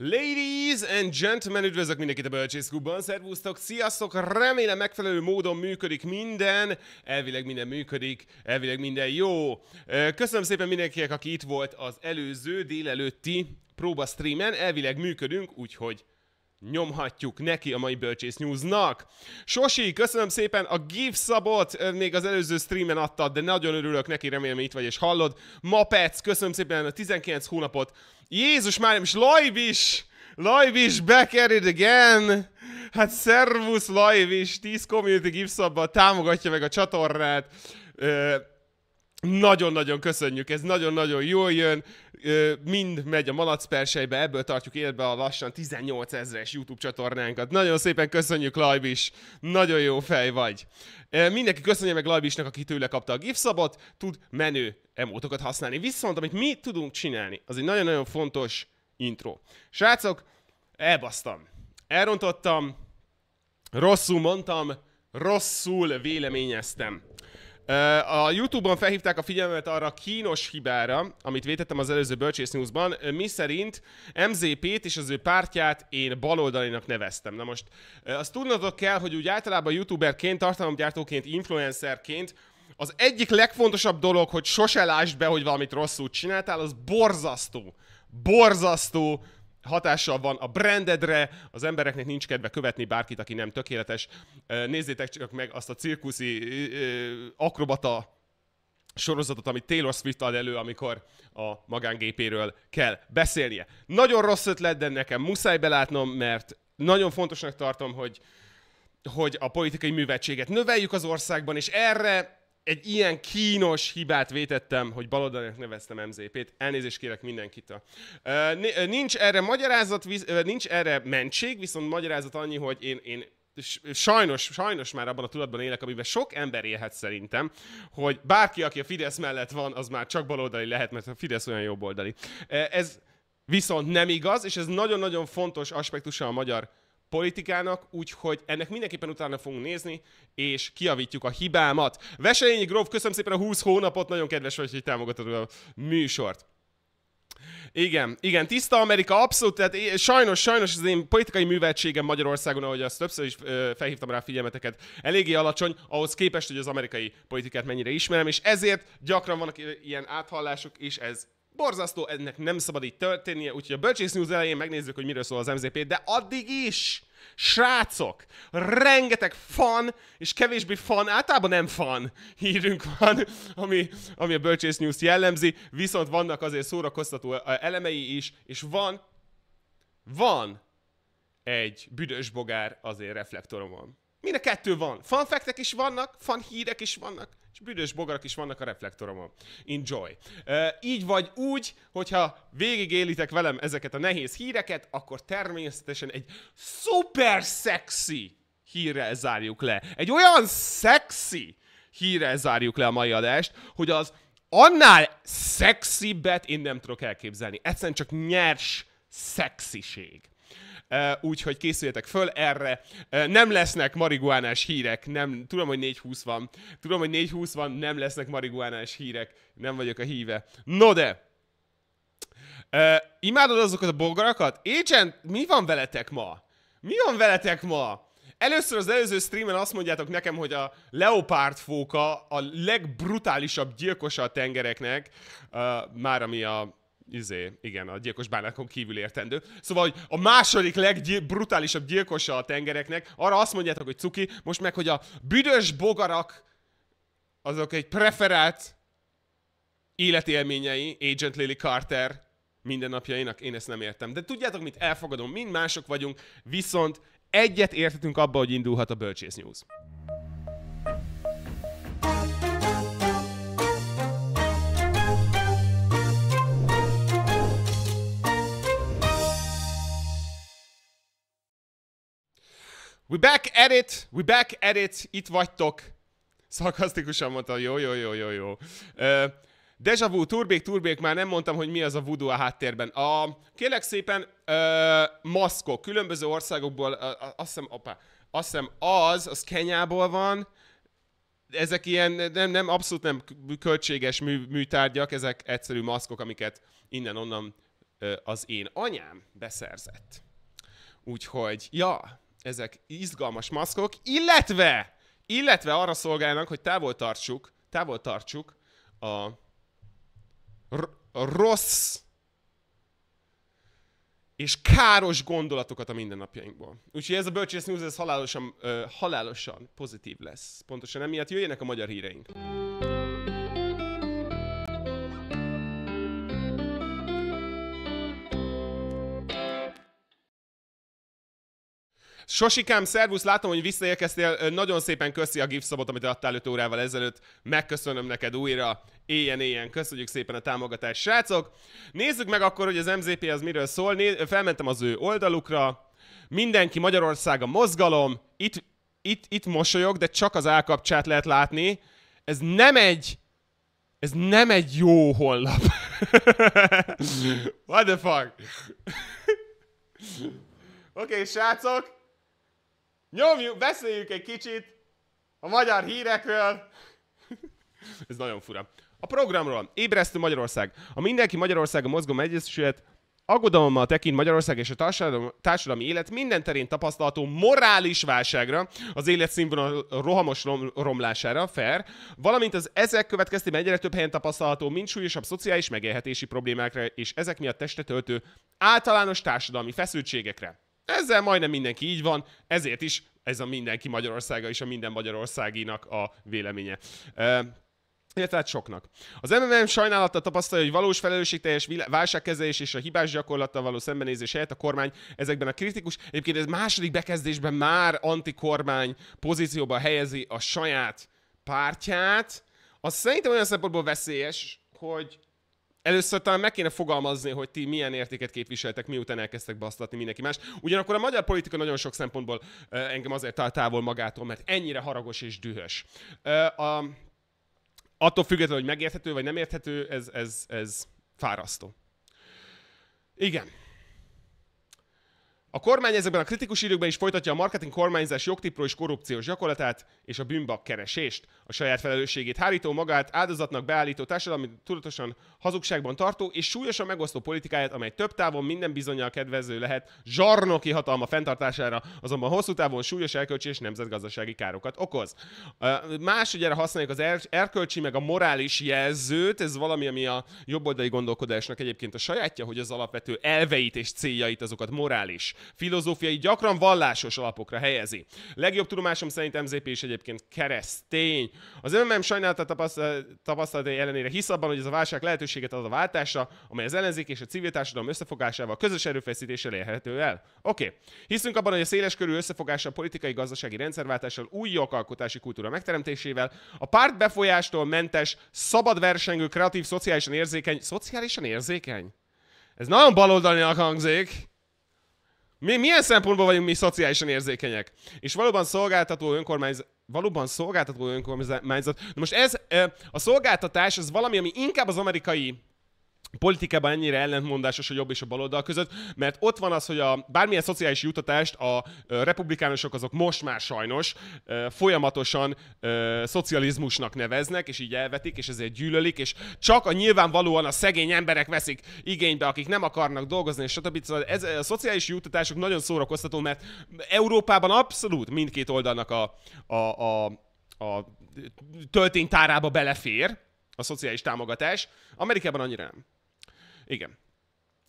Ladies and gentlemen, üdvözlök mindenkit a Bölcsészklubban, szervusztok, sziasztok, remélem megfelelő módon működik minden, elvileg minden működik, elvileg minden jó. Köszönöm szépen mindenkinek, aki itt volt az előző délelőtti streamen. elvileg működünk, úgyhogy nyomhatjuk neki a mai Bölcsész Newsnak. Sosi, köszönöm szépen, a GIF Szabot eh, még az előző streamen adtad, de nagyon örülök neki, remélem itt vagy és hallod. Mapec, köszönöm szépen a 19 hónapot. Jézus már és Lajvis! Lajvis, back at it again! Hát szervusz Lajvis, 10 community GIF támogatja meg a csatornát. Ö- nagyon-nagyon köszönjük, ez nagyon-nagyon jól jön, mind megy a malacpersejbe, ebből tartjuk életbe a lassan 18 ezres YouTube csatornánkat. Nagyon szépen köszönjük, Lajbis, nagyon jó fej vagy. Mindenki köszönje meg Lajbisnak, aki tőle kapta a gifszabot, tud menő emótokat használni. Viszont, amit mi tudunk csinálni, az egy nagyon-nagyon fontos intro. Srácok, elbasztam, elrontottam, rosszul mondtam, rosszul véleményeztem. A YouTube-on felhívták a figyelmet arra a kínos hibára, amit vétettem az előző Bölcsész News-ban, mi szerint MZP-t és az ő pártját én baloldalinak neveztem. Na most azt tudnotok kell, hogy úgy általában youtuberként, tartalomgyártóként, influencerként az egyik legfontosabb dolog, hogy sose lásd be, hogy valamit rosszul csináltál, az borzasztó. Borzasztó hatással van a brandedre, az embereknek nincs kedve követni bárkit, aki nem tökéletes. Nézzétek csak meg azt a cirkuszi akrobata sorozatot, amit Taylor Swift ad elő, amikor a magángépéről kell beszélnie. Nagyon rossz ötlet, de nekem muszáj belátnom, mert nagyon fontosnak tartom, hogy, hogy a politikai művetséget növeljük az országban, és erre egy ilyen kínos hibát vétettem, hogy baloldalnak neveztem MZP-t. Elnézést kérek mindenkitől. Nincs erre magyarázat, nincs erre mentség, viszont magyarázat annyi, hogy én, én sajnos, sajnos már abban a tudatban élek, amiben sok ember élhet szerintem, hogy bárki, aki a Fidesz mellett van, az már csak baloldali lehet, mert a Fidesz olyan jobboldali. Ez viszont nem igaz, és ez nagyon-nagyon fontos aspektusa a magyar politikának, úgyhogy ennek mindenképpen utána fogunk nézni, és kiavítjuk a hibámat. Veselényi Gróf, köszönöm szépen a 20 hónapot, nagyon kedves vagy, hogy támogatod a műsort. Igen, igen, tiszta Amerika, abszolút, tehát sajnos, sajnos az én politikai műveltségem Magyarországon, ahogy azt többször is ö, felhívtam rá figyelmeteket, eléggé alacsony, ahhoz képest, hogy az amerikai politikát mennyire ismerem, és ezért gyakran vannak ilyen áthallások, és ez Borzasztó, ennek nem szabad így történnie, úgyhogy a Bölcsész News elején megnézzük, hogy miről szól az MZP, de addig is, srácok, rengeteg fan, és kevésbé fan, általában nem fan hírünk van, ami, ami a Bölcsész News jellemzi, viszont vannak azért szórakoztató elemei is, és van, van egy büdös bogár azért reflektoromon. Mind a kettő van. Fanfektek is vannak, fan hírek is vannak, és büdös bogarak is vannak a reflektoromon. Enjoy. Uh, így vagy úgy, hogyha végigélitek velem ezeket a nehéz híreket, akkor természetesen egy szuper szexi hírrel zárjuk le. Egy olyan szexi hírrel zárjuk le a mai adást, hogy az annál szexibbet én nem tudok elképzelni. Egyszerűen csak nyers szexiség úgyhogy készüljetek föl erre. Nem lesznek marihuánás hírek, nem, tudom, hogy 4.20 van, tudom, hogy 4.20 van, nem lesznek marihuánás hírek, nem vagyok a híve. No de, Uh, imádod azokat a bogarakat? Agent, mi van veletek ma? Mi van veletek ma? Először az előző streamen azt mondjátok nekem, hogy a leopárd fóka a legbrutálisabb gyilkosa a tengereknek, uh, már ami a izé, igen, a gyilkos bánákon kívül értendő. Szóval, hogy a második legbrutálisabb gyilkosa a tengereknek, arra azt mondjátok, hogy cuki, most meg, hogy a büdös bogarak azok egy preferált életélményei Agent Lily Carter mindennapjainak, én ezt nem értem. De tudjátok mit, elfogadom, mind mások vagyunk, viszont egyet értetünk abba, hogy indulhat a Bölcsész News. We back at it, we back at it, itt vagytok. Szarkasztikusan mondtam, jó, jó, jó, jó, jó. Uh, Deja vu, turbék, turbék, már nem mondtam, hogy mi az a vudu a háttérben. A, kérlek szépen, uh, maszkok, különböző országokból, uh, azt hiszem, opa, azt hiszem az, az Kenyából van, ezek ilyen, nem, nem abszolút nem költséges mű, műtárgyak, ezek egyszerű maszkok, amiket innen-onnan az én anyám beszerzett. Úgyhogy, ja, ezek izgalmas maszkok, illetve, illetve arra szolgálnak, hogy távol tartsuk, távol tartsuk a, r- a rossz és káros gondolatokat a mindennapjainkból. Úgyhogy ez a Bölcsész News, ez halálosan, ö, halálosan pozitív lesz. Pontosan emiatt jöjjenek a magyar híreink. Sosikám, szervusz, látom, hogy visszaérkeztél. Nagyon szépen köszi a szabot, amit adtál 5 órával ezelőtt. Megköszönöm neked újra. Éjjen, éjjen. Köszönjük szépen a támogatást, srácok. Nézzük meg akkor, hogy az MZP az miről szól. Né- felmentem az ő oldalukra. Mindenki Magyarország a mozgalom. Itt, itt, itt mosolyog, de csak az állkapcsát lehet látni. Ez nem egy ez nem egy jó honlap. What the fuck? Oké, okay, srácok, Nyomjuk, beszéljük egy kicsit a magyar hírekről. Ez nagyon fura. A programról. Ébresztő Magyarország. A Mindenki Magyarország a Mozgó Egyesület aggodalommal tekint Magyarország és a társadalmi élet minden terén tapasztalható morális válságra, az életszínvonal rohamos rom, romlására, fair, valamint az ezek következtében egyre több helyen tapasztalható, mint súlyosabb szociális megélhetési problémákra, és ezek miatt testre töltő általános társadalmi feszültségekre. Ezzel majdnem mindenki így van, ezért is ez a mindenki Magyarországa és a minden Magyarországinak a véleménye. Uh, illetve hát soknak. Az MMM sajnálata tapasztalja, hogy valós felelősségteljes válságkezelés és a hibás gyakorlattal való szembenézés helyett a kormány ezekben a kritikus, egyébként ez második bekezdésben már antikormány pozícióba helyezi a saját pártját, az szerintem olyan szempontból veszélyes, hogy először talán meg kéne fogalmazni, hogy ti milyen értéket képviseltek, miután elkezdtek basztatni mindenki más. Ugyanakkor a magyar politika nagyon sok szempontból engem azért talál távol magától, mert ennyire haragos és dühös. A, attól függetlenül, hogy megérthető vagy nem érthető, ez, ez, ez fárasztó. Igen. A kormány ezekben a kritikus időkben is folytatja a marketing kormányzás jogtipró és korrupciós gyakorlatát és a bűnbak keresést. A saját felelősségét hárító, magát áldozatnak beállító társadalmi tudatosan hazugságban tartó és súlyosan megosztó politikáját, amely több távon minden bizonyal kedvező lehet zsarnoki hatalma fenntartására, azonban hosszú távon súlyos erkölcsi és nemzetgazdasági károkat okoz. Más Másodjára használjuk az er-, erkölcsi meg a morális jelzőt, ez valami, ami a jobboldali gondolkodásnak egyébként a sajátja, hogy az alapvető elveit és céljait azokat morális filozófiai gyakran vallásos alapokra helyezi. Legjobb tudomásom szerint MZP is egyébként keresztény. Az MMM sajnálta tapasztalatai ellenére hisz abban, hogy ez a válság lehetőséget ad a váltásra, amely az ellenzék és a civil társadalom összefogásával közös erőfeszítéssel érhető el. Oké. Okay. Hiszünk abban, hogy a széles körű összefogással, politikai gazdasági rendszerváltással, új jogalkotási kultúra megteremtésével, a párt befolyástól mentes, szabad versengő, kreatív, szociálisan érzékeny, szociálisan érzékeny? Ez nagyon baloldalinak hangzik. Mi, milyen szempontból vagyunk mi szociálisan érzékenyek? És valóban szolgáltató önkormányzat, valóban szolgáltató önkormányzat. Na most ez, a szolgáltatás, ez valami, ami inkább az amerikai politikában ennyire ellentmondásos a jobb és a baloldal között, mert ott van az, hogy a bármilyen szociális jutatást a republikánusok azok most már sajnos folyamatosan szocializmusnak neveznek, és így elvetik, és ezért gyűlölik, és csak a nyilvánvalóan a szegény emberek veszik igénybe, akik nem akarnak dolgozni, és stb. Szóval ez, a szociális jutatások nagyon szórakoztató, mert Európában abszolút mindkét oldalnak a, a, a, a tölténytárába belefér, a szociális támogatás. Amerikában annyira nem. Igen.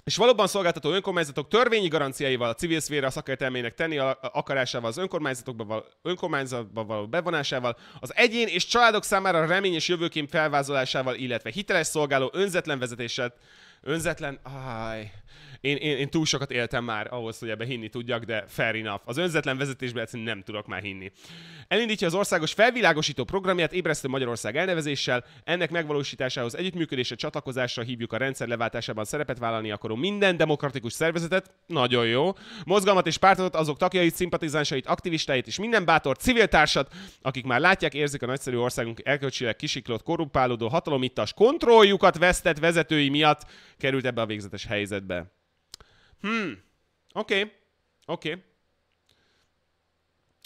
És valóban szolgáltató önkormányzatok törvényi garanciáival, a civil szféra szakértelmének tenni a akarásával, az önkormányzatokba való, önkormányzatba való bevonásával, az egyén és családok számára remény és jövőkép felvázolásával, illetve hiteles szolgáló önzetlen vezetéssel, önzetlen, áj, én, én, én túl sokat éltem már ahhoz, hogy ebbe hinni tudjak, de fair enough. Az önzetlen vezetésben egyszerűen nem tudok már hinni. Elindítja az országos felvilágosító programját ébresztő Magyarország elnevezéssel. Ennek megvalósításához együttműködésre, csatlakozásra hívjuk a rendszer leváltásában szerepet vállalni akaró minden demokratikus szervezetet. Nagyon jó. Mozgalmat és pártot, azok tagjait, szimpatizánsait, aktivistáit és minden bátor civil társat, akik már látják, érzik a nagyszerű országunk elkölcsileg kisiklott, korrupálódó, hatalomittas kontrolljukat vesztett vezetői miatt került ebbe a végzetes helyzetbe. Hmm, oké, okay. oké. Okay.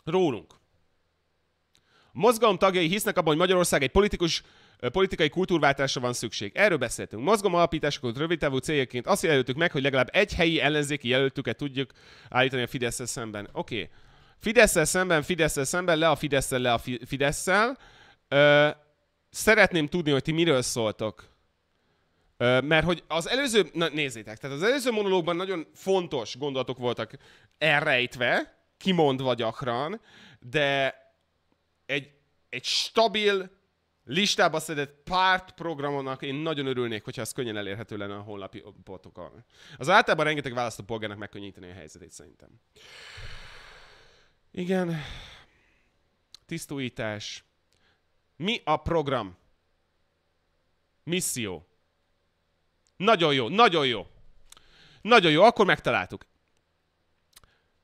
Rólunk. mozgalom tagjai hisznek abban, hogy Magyarország egy politikus politikai kultúrváltásra van szükség. Erről beszéltünk. Mozgom alapításokat rövid távú céljaként azt jelöltük meg, hogy legalább egy helyi ellenzéki jelöltüket tudjuk állítani a fidesz szemben. Oké. Okay. fidesz szemben, fidesz szemben, le a fidesz le a fidesz szeretném tudni, hogy ti miről szóltok. Mert hogy az előző, na nézzétek, tehát az előző monológban nagyon fontos gondolatok voltak elrejtve, kimondva gyakran, de egy, egy stabil, listába szedett párt programonak én nagyon örülnék, hogyha ez könnyen elérhető lenne a honlapi potokon. Az általában rengeteg polgárnak megkönnyíteni a helyzetét szerintem. Igen. Tisztújítás. Mi a program? Misszió. Nagyon jó, nagyon jó. Nagyon jó, akkor megtaláltuk.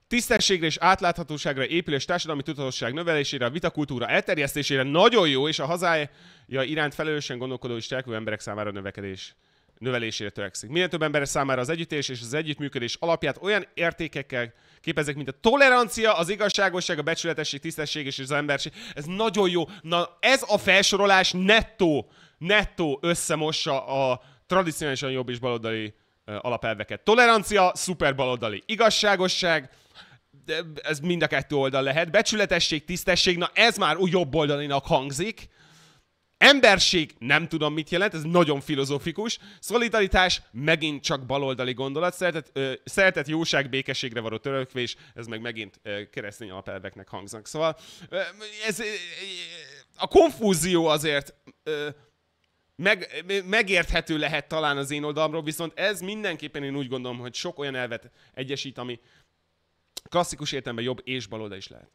Tisztességre és átláthatóságra épül és társadalmi tudatosság növelésére, a vitakultúra elterjesztésére nagyon jó, és a hazája iránt felelősen gondolkodó és cselekvő emberek számára növekedés növelésére törekszik. Minél több ember számára az együttés és az együttműködés alapját olyan értékekkel képezik, mint a tolerancia, az igazságosság, a becsületesség, tisztesség és az emberség. Ez nagyon jó. Na, ez a felsorolás nettó, nettó összemossa a tradicionálisan jobb és baloldali alapelveket. Tolerancia, szuper baloldali. Igazságosság, de ez mind a kettő oldal lehet. Becsületesség, tisztesség, na ez már úgy jobb oldalinak hangzik. Emberség, nem tudom mit jelent, ez nagyon filozófikus. Szolidaritás, megint csak baloldali gondolat. Szeretet, ö, szeretet jóság, békességre való törökvés, ez meg megint ö, keresztény alapelveknek hangznak. Szóval ö, ez, ö, a konfúzió azért... Ö, meg, megérthető lehet talán az én oldalamról, viszont ez mindenképpen én úgy gondolom, hogy sok olyan elvet egyesít, ami klasszikus értelemben jobb és baloldal is lehet.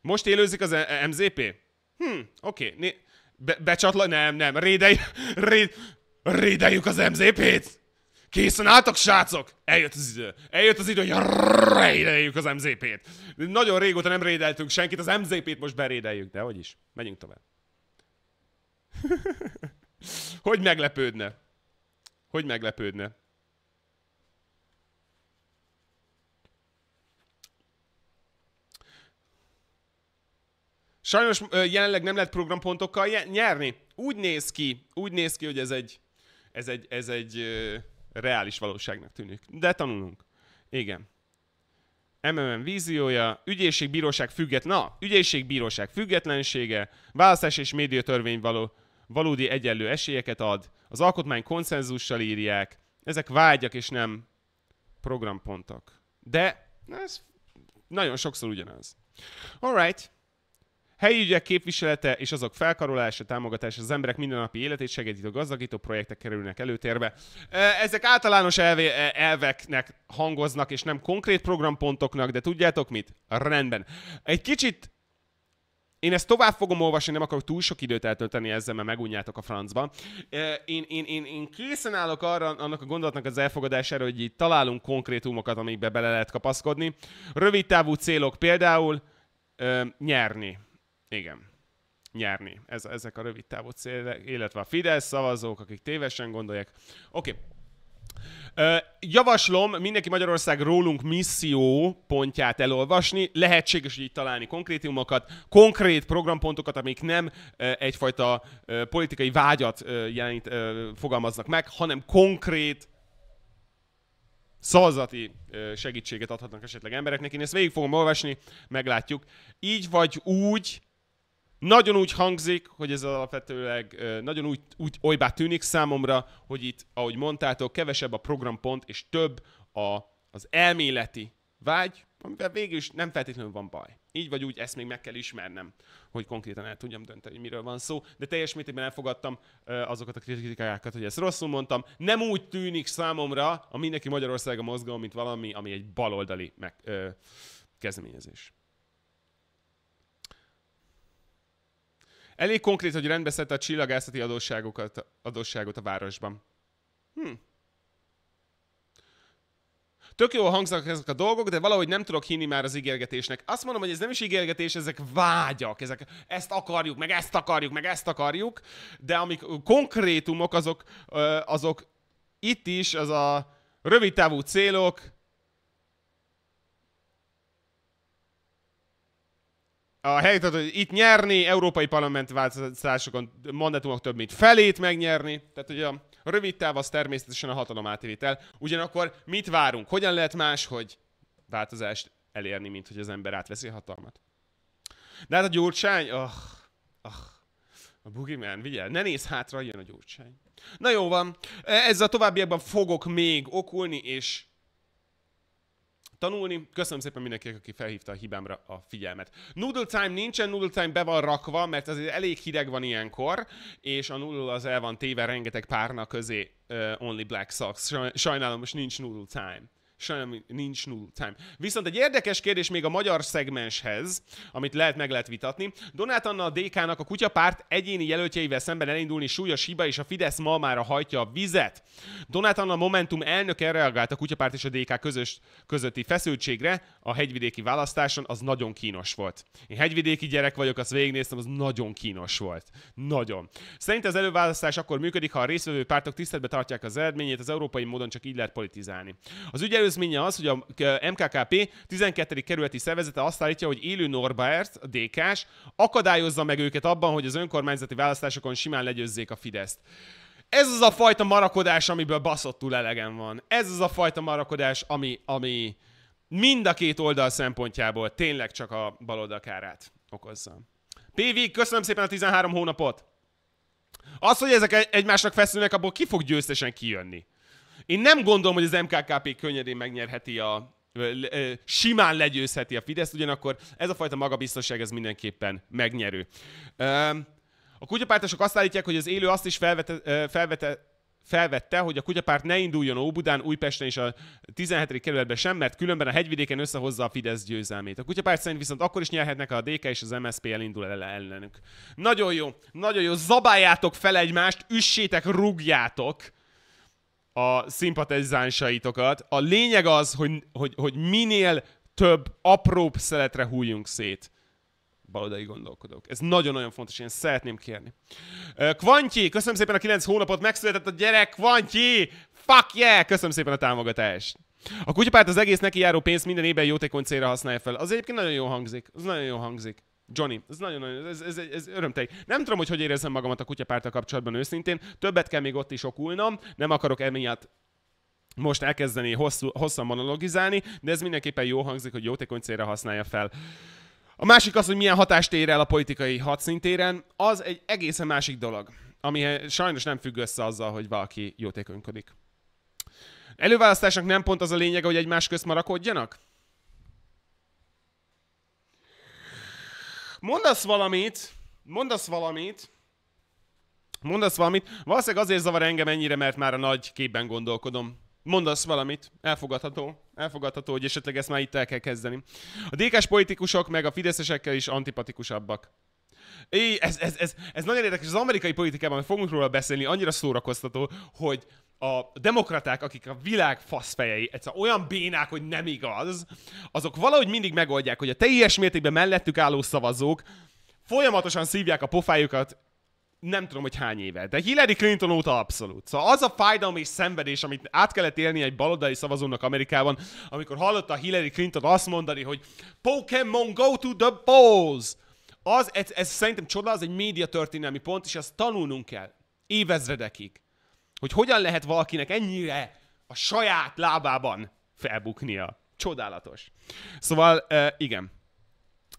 Most élőzik az e- MZP? Hm, oké. Okay. be- becsatla... Nem, nem. Rédej... Ré... Rédejük az MZP-t! Készen álltok srácok? Eljött az idő. Eljött az idő, hogy rédejük az MZP-t. Nagyon régóta nem rédeltünk senkit, az MZP-t most berédeljük, de hogy is. Megyünk tovább. Hogy meglepődne? Hogy meglepődne? Sajnos jelenleg nem lehet programpontokkal nyerni. Úgy néz ki, úgy néz ki, hogy ez egy, ez egy, ez egy ö, reális valóságnak tűnik. De tanulunk. Igen. MMM víziója, ügyészség, bíróság na, ügyészség, bíróság függetlensége, választás és médiatörvény való valódi egyenlő esélyeket ad, az alkotmány konszenzussal írják, ezek vágyak és nem programpontok. De ez nagyon sokszor ugyanaz. Alright. Helyi ügyek képviselete és azok felkarolása, támogatása az emberek mindennapi életét segítő gazdagító projektek kerülnek előtérbe. Ezek általános elve, elveknek hangoznak, és nem konkrét programpontoknak, de tudjátok mit? Rendben. Egy kicsit én ezt tovább fogom olvasni, nem akarok túl sok időt eltölteni ezzel, mert megunjátok a francba. Én, én, én, én készen állok arra, annak a gondolatnak az elfogadására, hogy itt találunk konkrétumokat, amikbe bele lehet kapaszkodni. Rövid távú célok például ö, nyerni. Igen nyerni. Ez, ezek a rövid távú célok, illetve a Fidesz szavazók, akik tévesen gondolják. Oké, okay. Javaslom mindenki Magyarország rólunk misszió pontját elolvasni, lehetséges így találni konkrétumokat, konkrét programpontokat, amik nem egyfajta politikai vágyat jelenít, fogalmaznak meg, hanem konkrét szavazati segítséget adhatnak esetleg embereknek. Én ezt végig fogom olvasni, meglátjuk. Így vagy úgy, nagyon úgy hangzik, hogy ez alapvetőleg nagyon úgy, úgy olybá tűnik számomra, hogy itt, ahogy mondtátok, kevesebb a programpont, és több a, az elméleti vágy, amivel végül is nem feltétlenül van baj. Így vagy úgy, ezt még meg kell ismernem, hogy konkrétan el tudjam dönteni, hogy miről van szó, de teljes mértékben elfogadtam azokat a kritikákat, hogy ezt rosszul mondtam. Nem úgy tűnik számomra a Mindenki Magyarországa mozgalom, mint valami, ami egy baloldali meg, ö, kezdeményezés. Elég konkrét, hogy rendbeszedte a csillagászati adósságokat, adósságot a városban. Hm. Tök jó hangzak ezek a dolgok, de valahogy nem tudok hinni már az ígérgetésnek. Azt mondom, hogy ez nem is ígérgetés, ezek vágyak, ezek ezt akarjuk, meg ezt akarjuk, meg ezt akarjuk, de amik konkrétumok, azok, azok itt is az a rövidtávú célok, a helyzet, hogy itt nyerni, európai parlament választásokon mandátumok több mint felét megnyerni, tehát ugye a rövid táv az természetesen a hatalom átvétel. Ugyanakkor mit várunk? Hogyan lehet más, hogy változást elérni, mint hogy az ember átveszi a hatalmat? De hát a gyurcsány, oh, oh, a Boogeyman, vigyel, ne nézz hátra, jön a gyurcsány. Na jó van, ezzel a továbbiakban fogok még okulni, és tanulni. Köszönöm szépen mindenkinek, aki felhívta a hibámra a figyelmet. Noodle time nincsen, noodle time be van rakva, mert azért elég hideg van ilyenkor, és a noodle az el van téve rengeteg párna közé uh, Only Black Socks. Sajnálom, most nincs noodle time. Sajnálom, nincs null time. Viszont egy érdekes kérdés még a magyar szegmenshez, amit lehet meg lehet vitatni. Donát Anna a DK-nak a kutyapárt egyéni jelöltjeivel szemben elindulni súlyos hiba, és a Fidesz ma már hajtja a vizet. Donát Anna Momentum elnöke reagált a kutyapárt és a DK közös, közötti feszültségre a hegyvidéki választáson, az nagyon kínos volt. Én hegyvidéki gyerek vagyok, azt végignéztem, az nagyon kínos volt. Nagyon. Szerint az előválasztás akkor működik, ha a résztvevő pártok tiszteletbe tartják az eredményét, az európai módon csak így lehet politizálni. Az ügyelő előzménye az, hogy a MKKP 12. kerületi szervezete azt állítja, hogy élő Norbert, a dk akadályozza meg őket abban, hogy az önkormányzati választásokon simán legyőzzék a Fideszt. Ez az a fajta marakodás, amiből baszottul elegem van. Ez az a fajta marakodás, ami, ami mind a két oldal szempontjából tényleg csak a baloldal kárát okozza. PV, köszönöm szépen a 13 hónapot! Az, hogy ezek e-, egymásnak feszülnek, abból ki fog győztesen kijönni? Én nem gondolom, hogy az MKKP könnyedén megnyerheti a, simán legyőzheti a Fidesz, ugyanakkor ez a fajta magabiztosság ez mindenképpen megnyerő. A kutyapártosok azt állítják, hogy az élő azt is felvete, felvete, felvette, hogy a kutyapárt ne induljon Óbudán, Újpesten és a 17. kerületben sem, mert különben a hegyvidéken összehozza a Fidesz győzelmét. A kutyapárt szerint viszont akkor is nyerhetnek, a DK és az MSZP elindul el ellenük. Nagyon jó, nagyon jó, zabáljátok fel egymást, üssétek, rúgjátok, a szimpatizánsaitokat. A lényeg az, hogy, hogy, hogy minél több apróbb szeletre hújjunk szét baloldali gondolkodók. Ez nagyon-nagyon fontos, én szeretném kérni. Kvantyi, köszönöm szépen a 9 hónapot, megszületett a gyerek, Kvantyi! Fuck yeah! Köszönöm szépen a támogatást! A kutyapárt az egész neki járó pénzt minden évben jótékony célra használja fel. Az egyébként nagyon jó hangzik. Az nagyon jó hangzik. Johnny, ez nagyon, nagyon ez, ez, ez örömteli. Nem tudom, hogy hogy érezzem magamat a kutyapárta kapcsolatban őszintén. Többet kell még ott is okulnom, nem akarok emiatt most elkezdeni hosszú, hosszan monologizálni, de ez mindenképpen jó hangzik, hogy jótékony célra használja fel. A másik az, hogy milyen hatást ér el a politikai hadszintéren, az egy egészen másik dolog, ami sajnos nem függ össze azzal, hogy valaki jótékonykodik. Előválasztásnak nem pont az a lényege, hogy egymás közt marakodjanak? mondasz valamit, mondasz valamit, mondasz valamit, valószínűleg azért zavar engem ennyire, mert már a nagy képben gondolkodom. Mondasz valamit, elfogadható, elfogadható, hogy esetleg ezt már itt el kell kezdeni. A dk politikusok meg a fideszesekkel is antipatikusabbak. Éj, ez, ez, ez, ez nagyon érdekes, az amerikai politikában, fogunk róla beszélni, annyira szórakoztató, hogy a demokraták, akik a világ faszfejei, egyszer olyan bénák, hogy nem igaz, azok valahogy mindig megoldják, hogy a teljes mértékben mellettük álló szavazók folyamatosan szívják a pofájukat, nem tudom, hogy hány éve, de Hillary Clinton óta abszolút. Szóval az a fájdalom és szenvedés, amit át kellett élni egy baloldali szavazónak Amerikában, amikor hallotta a Hillary Clinton azt mondani, hogy Pokémon go to the balls! Az, ez, ez szerintem csoda, az egy média történelmi pont, és ezt tanulnunk kell. Évezredekig hogy hogyan lehet valakinek ennyire a saját lábában felbuknia. Csodálatos. Szóval, uh, igen.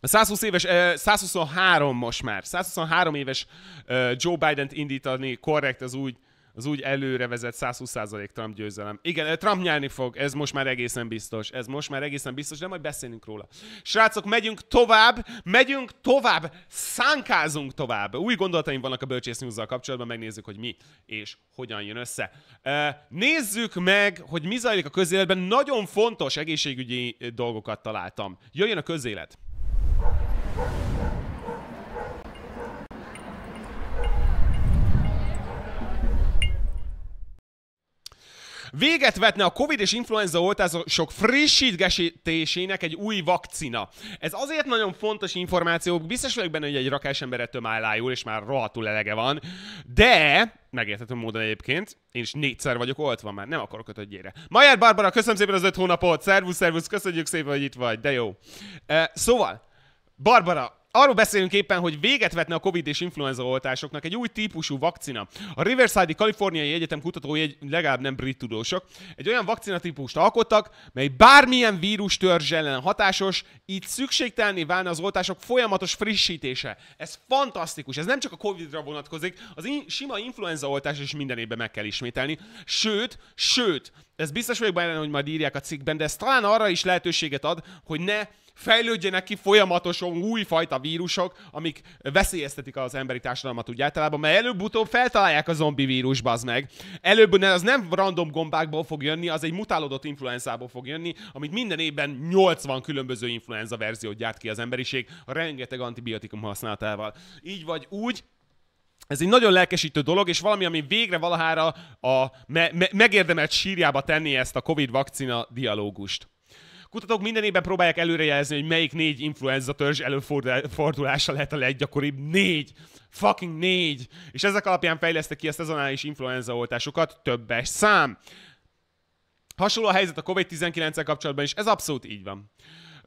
120 éves, uh, 123 most már, 123 éves uh, Joe Biden-t indítani korrekt az úgy, az úgy előre vezet 120% Trump győzelem. Igen, Trump nyerni fog, ez most már egészen biztos. Ez most már egészen biztos, de majd beszélünk róla. Srácok, megyünk tovább, megyünk tovább, szánkázunk tovább. Új gondolataim vannak a Bölcsész news kapcsolatban, megnézzük, hogy mi és hogyan jön össze. Nézzük meg, hogy mi zajlik a közéletben. Nagyon fontos egészségügyi dolgokat találtam. Jöjjön a közélet! Véget vetne a Covid és influenza oltások frissítgesítésének egy új vakcina. Ez azért nagyon fontos információ, biztos vagyok benne, hogy egy rakás ember ettől már lájul, és már rohadtul elege van, de megérthető módon egyébként, én is négyszer vagyok oltva már, nem akarok ötödjére. Majer Barbara, köszönöm szépen az öt hónapot, szervusz, szervusz, köszönjük szépen, hogy itt vagy, de jó. Uh, szóval, Barbara, Arról beszélünk éppen, hogy véget vetne a COVID és influenza oltásoknak egy új típusú vakcina. A Riverside-i Kaliforniai Egyetem kutatói, egy, legalább nem brit tudósok, egy olyan vakcinatípust alkottak, mely bármilyen vírus törzs ellen hatásos, így szükségtelné válna az oltások folyamatos frissítése. Ez fantasztikus, ez nem csak a COVID-ra vonatkozik, az in- sima influenza oltás is minden évben meg kell ismételni. Sőt, sőt, ez biztos vagyok benne, hogy majd írják a cikkben, de ez talán arra is lehetőséget ad, hogy ne fejlődjenek ki folyamatosan újfajta vírusok, amik veszélyeztetik az emberi társadalmat úgy általában, mert előbb-utóbb feltalálják a zombi vírus, bazd meg. Előbb ne, az nem random gombákból fog jönni, az egy mutálódott influenzából fog jönni, amit minden évben 80 különböző influenza verziót gyárt ki az emberiség, a rengeteg antibiotikum használatával. Így vagy úgy, ez egy nagyon lelkesítő dolog, és valami, ami végre valahára a me- me- megérdemelt sírjába tenni ezt a Covid vakcina dialógust. Kutatók minden évben próbálják előrejelezni, hogy melyik négy influenza törzs előfordulása lehet a leggyakoribb. Négy! Fucking négy! És ezek alapján fejlesztek ki a szezonális influenza oltásokat többes szám. Hasonló a helyzet a COVID-19-el kapcsolatban is, ez abszolút így van.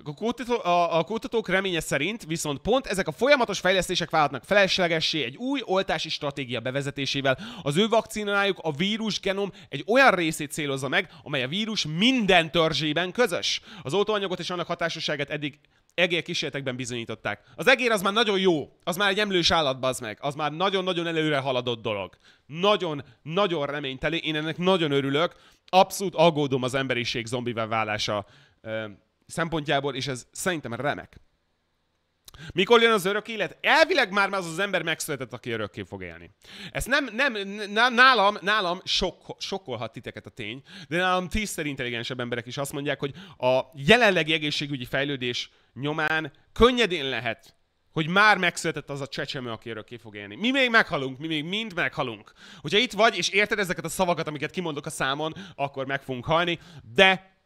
A, kutató, a, a kutatók reménye szerint viszont pont ezek a folyamatos fejlesztések válhatnak feleslegessé egy új oltási stratégia bevezetésével. Az ő vakcinájuk a vírus genom egy olyan részét célozza meg, amely a vírus minden törzsében közös. Az oltóanyagot és annak hatásosságát eddig egér kísérletekben bizonyították. Az egér az már nagyon jó, az már egy emlős állat, bazd meg, az már nagyon-nagyon előre haladott dolog. Nagyon-nagyon reményteli, én ennek nagyon örülök, abszolút aggódom az emberiség zombivel válása szempontjából, és ez szerintem remek. Mikor jön az örök élet? Elvileg már az az ember megszületett, aki örökké fog élni. Ez nem, nem, nálam, nálam sok, sokkolhat titeket a tény, de nálam tízszer intelligensebb emberek is azt mondják, hogy a jelenlegi egészségügyi fejlődés nyomán könnyedén lehet hogy már megszületett az a csecsemő, aki örökké fog élni. Mi még meghalunk, mi még mind meghalunk. Hogyha itt vagy, és érted ezeket a szavakat, amiket kimondok a számon, akkor meg fogunk halni, de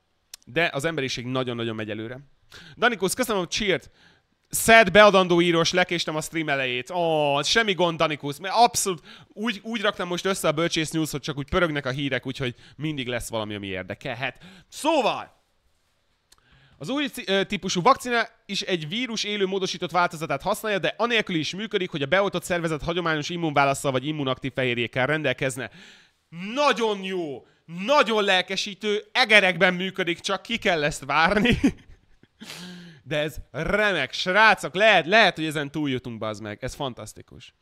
de az emberiség nagyon-nagyon megy előre. Danikusz, köszönöm a cheert! Szed beadandó írós, lekéstem a stream elejét. Ó, oh, semmi gond, Danikusz, mert abszolút úgy, úgy raktam most össze a Bölcsész News, hogy csak úgy pörögnek a hírek, úgyhogy mindig lesz valami, ami érdekelhet. Szóval, az új típusú vakcina is egy vírus élő módosított változatát használja, de anélkül is működik, hogy a beoltott szervezet hagyományos immunválaszsal vagy immunaktív fehérjékkel rendelkezne. Nagyon jó! nagyon lelkesítő, egerekben működik, csak ki kell ezt várni. De ez remek, srácok, lehet, lehet, hogy ezen túljutunk, bazd meg. Ez fantasztikus.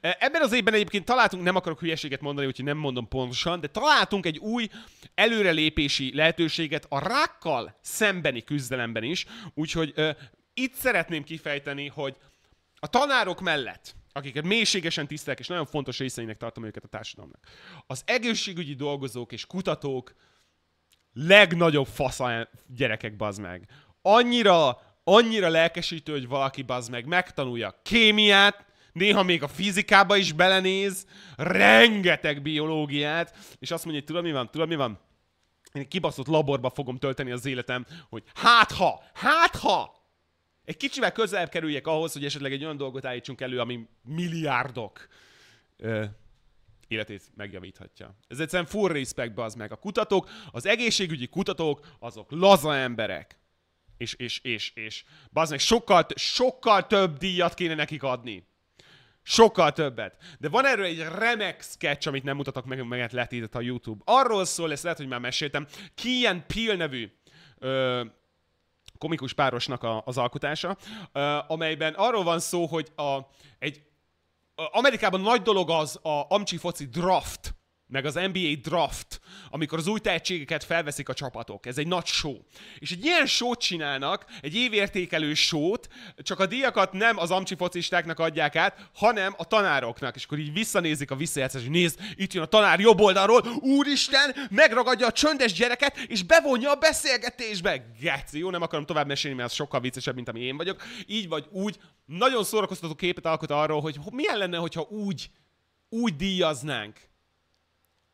E, ebben az évben egyébként találtunk, nem akarok hülyeséget mondani, úgyhogy nem mondom pontosan, de találtunk egy új előrelépési lehetőséget a rákkal szembeni küzdelemben is, úgyhogy uh, itt szeretném kifejteni, hogy a tanárok mellett, akiket mélységesen tisztelek, és nagyon fontos részeinek tartom őket a társadalomnak. Az egészségügyi dolgozók és kutatók legnagyobb fasz gyerekek, bazd meg. Annyira, annyira lelkesítő, hogy valaki bazd meg megtanulja a kémiát, néha még a fizikába is belenéz, rengeteg biológiát, és azt mondja, hogy tudod mi van, tudod mi van? Én kibaszott laborba fogom tölteni az életem, hogy hát ha, hát ha, egy kicsivel közelebb kerüljek ahhoz, hogy esetleg egy olyan dolgot állítsunk elő, ami milliárdok ö, életét megjavíthatja. Ez egyszerűen full respect az meg. A kutatók, az egészségügyi kutatók, azok laza emberek. És, és, és, és. Bazd meg, sokkal, sokkal több díjat kéne nekik adni. Sokkal többet. De van erről egy remek sketch, amit nem mutatok meg, mert lehet a YouTube. Arról szól, ezt lehet, hogy már meséltem, Kian Peel nevű ö, komikus párosnak a, az alkotása, amelyben arról van szó, hogy a, egy Amerikában nagy dolog az a amcsi foci draft, meg az NBA draft, amikor az új tehetségeket felveszik a csapatok. Ez egy nagy show. És egy ilyen sót csinálnak, egy évértékelő sót, csak a díjakat nem az amcsi focistáknak adják át, hanem a tanároknak. És akkor így visszanézik a visszajátszás, hogy nézd, itt jön a tanár jobb oldalról, úristen, megragadja a csöndes gyereket, és bevonja a beszélgetésbe. Geci, jó, nem akarom tovább mesélni, mert az sokkal viccesebb, mint ami én vagyok. Így vagy úgy, nagyon szórakoztató képet alkot arról, hogy milyen lenne, hogyha úgy úgy díjaznánk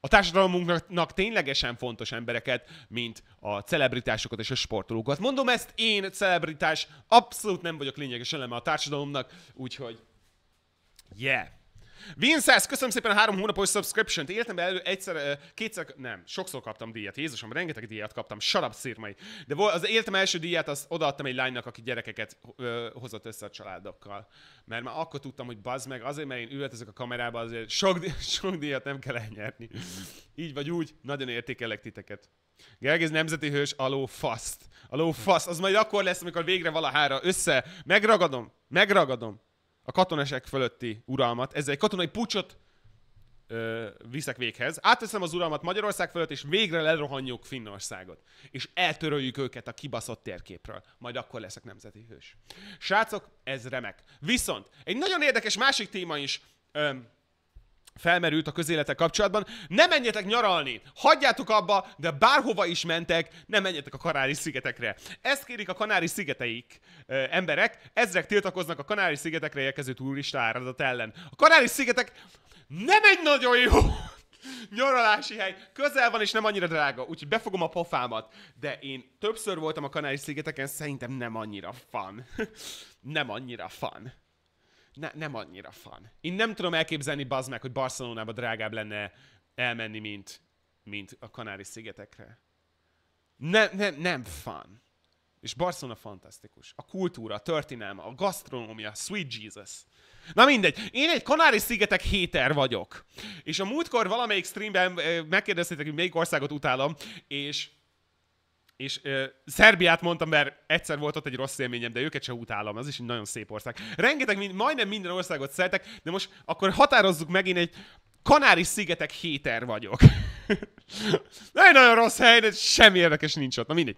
a társadalmunknak ténylegesen fontos embereket, mint a celebritásokat és a sportolókat. Mondom ezt, én celebritás abszolút nem vagyok lényeges eleme a társadalomnak, úgyhogy yeah. Vincesz, köszönöm szépen a három hónapos subscription-t. Éltem elő egyszer, kétszer, nem, sokszor kaptam díjat. Jézusom, rengeteg díjat kaptam, sarab szírmai. De az éltem első díját az odaadtam egy lánynak, aki gyerekeket ö, hozott össze a családokkal. Mert már akkor tudtam, hogy bazd meg, azért, mert én ültözök a kamerába, azért sok, sok díjat nem kell elnyerni. Így vagy úgy, nagyon értékelek titeket. Gergész nemzeti hős aló faszt. Aló lófasz, az majd akkor lesz, amikor végre valahára össze. Megragadom, megragadom a katonesek fölötti uralmat, ezzel egy katonai pucsot ö, viszek véghez, átteszem az uralmat Magyarország fölött, és végre lerohanjuk Finnországot. És eltöröljük őket a kibaszott térképről. Majd akkor leszek nemzeti hős. Srácok, ez remek. Viszont egy nagyon érdekes másik téma is, ö, felmerült a közélete kapcsolatban. Ne menjetek nyaralni! Hagyjátok abba, de bárhova is mentek, ne menjetek a Kanári-szigetekre. Ezt kérik a Kanári-szigeteik ö, emberek, ezrek tiltakoznak a Kanári-szigetekre érkező turista áradat ellen. A Kanári-szigetek nem egy nagyon jó nyaralási hely, közel van és nem annyira drága, úgyhogy befogom a pofámat. De én többször voltam a Kanári-szigeteken, szerintem nem annyira fan. nem annyira fan ne, nem annyira fan. Én nem tudom elképzelni, bazd meg, hogy Barcelonába drágább lenne elmenni, mint, mint a Kanári-szigetekre. Nem, nem, nem fan. És Barcelona fantasztikus. A kultúra, a történelme, a gasztronómia, sweet Jesus. Na mindegy, én egy Kanári-szigetek héter vagyok. És a múltkor valamelyik streamben eh, megkérdeztétek, hogy melyik országot utálom, és és ö, Szerbiát mondtam, mert egyszer volt ott egy rossz élményem, de őket se utálom, az is egy nagyon szép ország. Rengeteg, mind, majdnem minden országot szeretek, de most akkor határozzuk meg, én egy Kanári-szigetek héter vagyok. Nagyon-nagyon rossz hely, de semmi érdekes nincs ott. Na mindegy.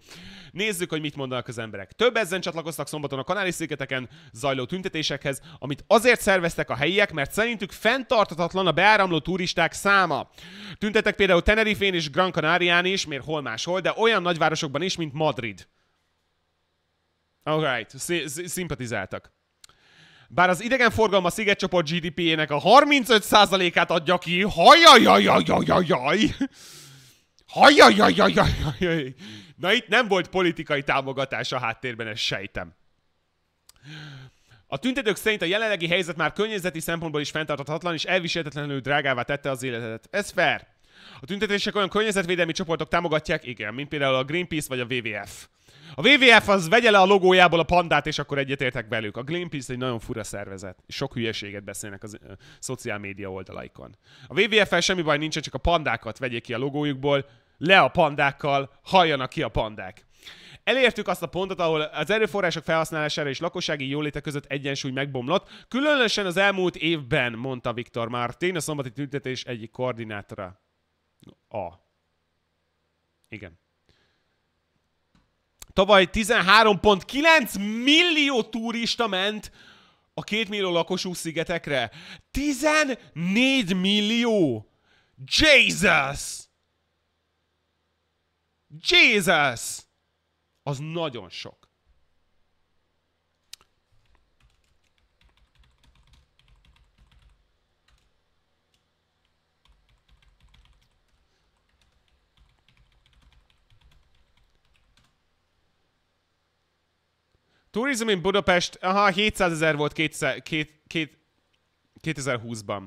Nézzük, hogy mit mondanak az emberek. Több ezen csatlakoztak szombaton a Kanári-szigeteken zajló tüntetésekhez, amit azért szerveztek a helyiek, mert szerintük fenntartatatlan a beáramló turisták száma. Tüntetek például Tenerifén és Gran Canarián is, miért hol máshol, de olyan nagyvárosokban is, mint Madrid. Alright, szimpatizáltak. Bár az idegenforgalma szigetcsoport gdp ének a 35%-át adja ki, hajajajajajajaj! Hajajajajajajaj! Na itt nem volt politikai támogatás a háttérben, ezt sejtem. A tüntetők szerint a jelenlegi helyzet már környezeti szempontból is fenntarthatatlan és elviselhetetlenül drágává tette az életet. Ez fair. A tüntetések olyan környezetvédelmi csoportok támogatják, igen, mint például a Greenpeace vagy a WWF. A WWF az vegye le a logójából a pandát, és akkor egyetértek velük. A Greenpeace egy nagyon fura szervezet. Sok hülyeséget beszélnek a szociál média oldalaikon. A WWF-el semmi baj nincsen, csak a pandákat vegyék ki a logójukból, le a pandákkal, halljanak ki a pandák. Elértük azt a pontot, ahol az erőforrások felhasználására és lakossági jóléte között egyensúly megbomlott, különösen az elmúlt évben, mondta Viktor Martin, a szombati tüntetés egyik koordinátora. A. Igen. Tavaly 13.9 millió turista ment a két millió lakosú szigetekre. 14 millió! Jesus! Jesus! Az nagyon sok. Tourism in Budapest, aha, 700 ezer volt 2020-ban.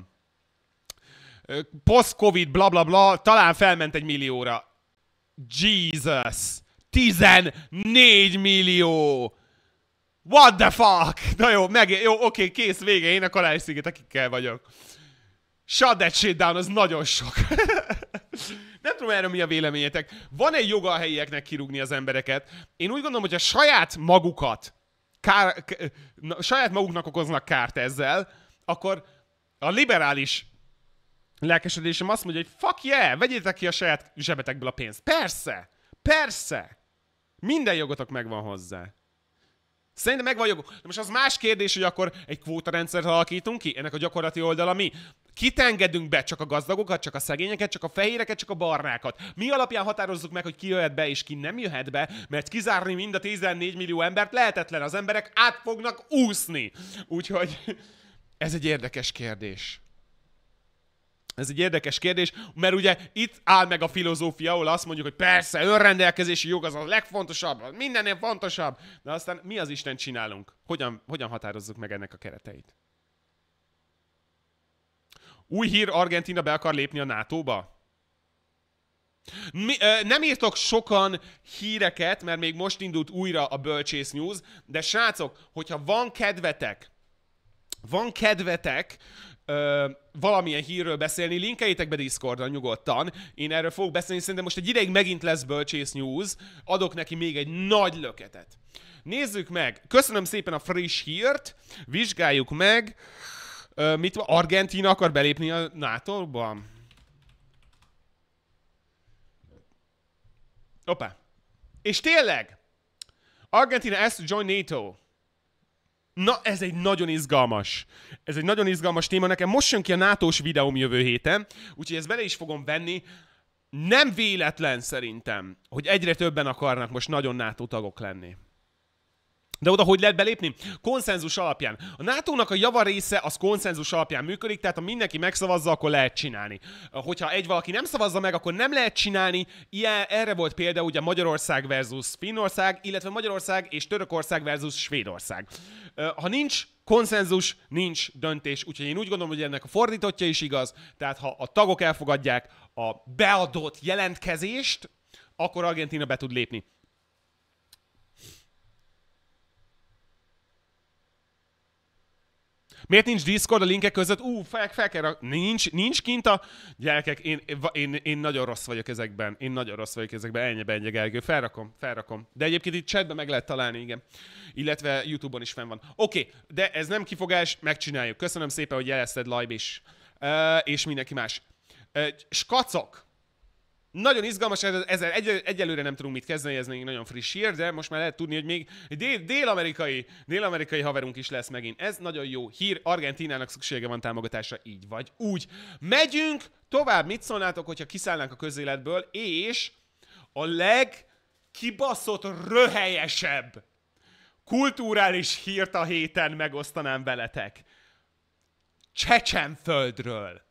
Post-Covid, bla bla bla, talán felment egy millióra. Jesus! 14 millió! What the fuck? Na jó, meg, jó, oké, okay, kész, vége, én a sziget, akikkel vagyok. Shut that shit down, az nagyon sok. Nem tudom erről mi a véleményetek. Van egy joga a helyieknek kirúgni az embereket. Én úgy gondolom, hogy a saját magukat kár, k- na, saját maguknak okoznak kárt ezzel, akkor a liberális lelkesedésem azt mondja, hogy fuck yeah, vegyétek ki a saját zsebetekből a pénzt. Persze! Persze! Minden jogotok megvan hozzá. Szerintem meg vagyok. De most az más kérdés, hogy akkor egy rendszert alakítunk ki? Ennek a gyakorlati oldala mi? Kit engedünk be? Csak a gazdagokat, csak a szegényeket, csak a fehéreket, csak a barnákat. Mi alapján határozzuk meg, hogy ki jöhet be és ki nem jöhet be, mert kizárni mind a 14 millió embert lehetetlen. Az emberek át fognak úszni. Úgyhogy ez egy érdekes kérdés. Ez egy érdekes kérdés, mert ugye itt áll meg a filozófia, ahol azt mondjuk, hogy persze, önrendelkezési jog az a legfontosabb, mindennél fontosabb, de aztán mi az Isten csinálunk? Hogyan, hogyan határozzuk meg ennek a kereteit? Új hír, Argentina be akar lépni a NATO-ba? Mi, ö, nem írtok sokan híreket, mert még most indult újra a Bölcsész News, de srácok, hogyha van kedvetek, van kedvetek ö, valamilyen hírről beszélni, linkeljétek be Discordon nyugodtan. Én erről fogok beszélni, szerintem most egy ideig megint lesz bölcsész news, adok neki még egy nagy löketet. Nézzük meg, köszönöm szépen a friss hírt, vizsgáljuk meg, ö, mit Argentina akar belépni a NATO-ba? Opa. És tényleg, Argentina has to join NATO. Na, ez egy nagyon izgalmas. Ez egy nagyon izgalmas téma. Nekem most jön ki a NATO-s videóm jövő héten, úgyhogy ezt bele is fogom venni. Nem véletlen szerintem, hogy egyre többen akarnak most nagyon NATO tagok lenni. De oda hogy lehet belépni? Konszenzus alapján. A NATO-nak a java része az konszenzus alapján működik, tehát ha mindenki megszavazza, akkor lehet csinálni. Hogyha egy valaki nem szavazza meg, akkor nem lehet csinálni. Ilyen, erre volt példa ugye Magyarország versus Finnország, illetve Magyarország és Törökország versus Svédország. Ha nincs konszenzus, nincs döntés. Úgyhogy én úgy gondolom, hogy ennek a fordítottja is igaz. Tehát ha a tagok elfogadják a beadott jelentkezést, akkor Argentina be tud lépni. Miért nincs Discord a linkek között? Ú, fel, fel kell nincs, nincs kint a... Gyerekek, én, én, én, nagyon rossz vagyok ezekben. Én nagyon rossz vagyok ezekben. Ennyi, ennyi, Gergő. Felrakom, felrakom. De egyébként itt chatben meg lehet találni, igen. Illetve YouTube-on is fenn van. Oké, okay, de ez nem kifogás, megcsináljuk. Köszönöm szépen, hogy jelezted, Lajb is. Uh, és mindenki más. Uh, skacok! Nagyon izgalmas, hát ezzel egy, egyelőre nem tudunk mit kezdeni, ez még nagyon friss hír, de most már lehet tudni, hogy még dél- dél-amerikai, dél-amerikai haverunk is lesz megint. Ez nagyon jó hír, Argentinának szüksége van támogatásra, így vagy úgy. Megyünk tovább, mit szólnátok, hogyha kiszállnánk a közéletből, és a legkibaszott röhelyesebb kulturális hírt a héten megosztanám veletek. Csecsenföldről.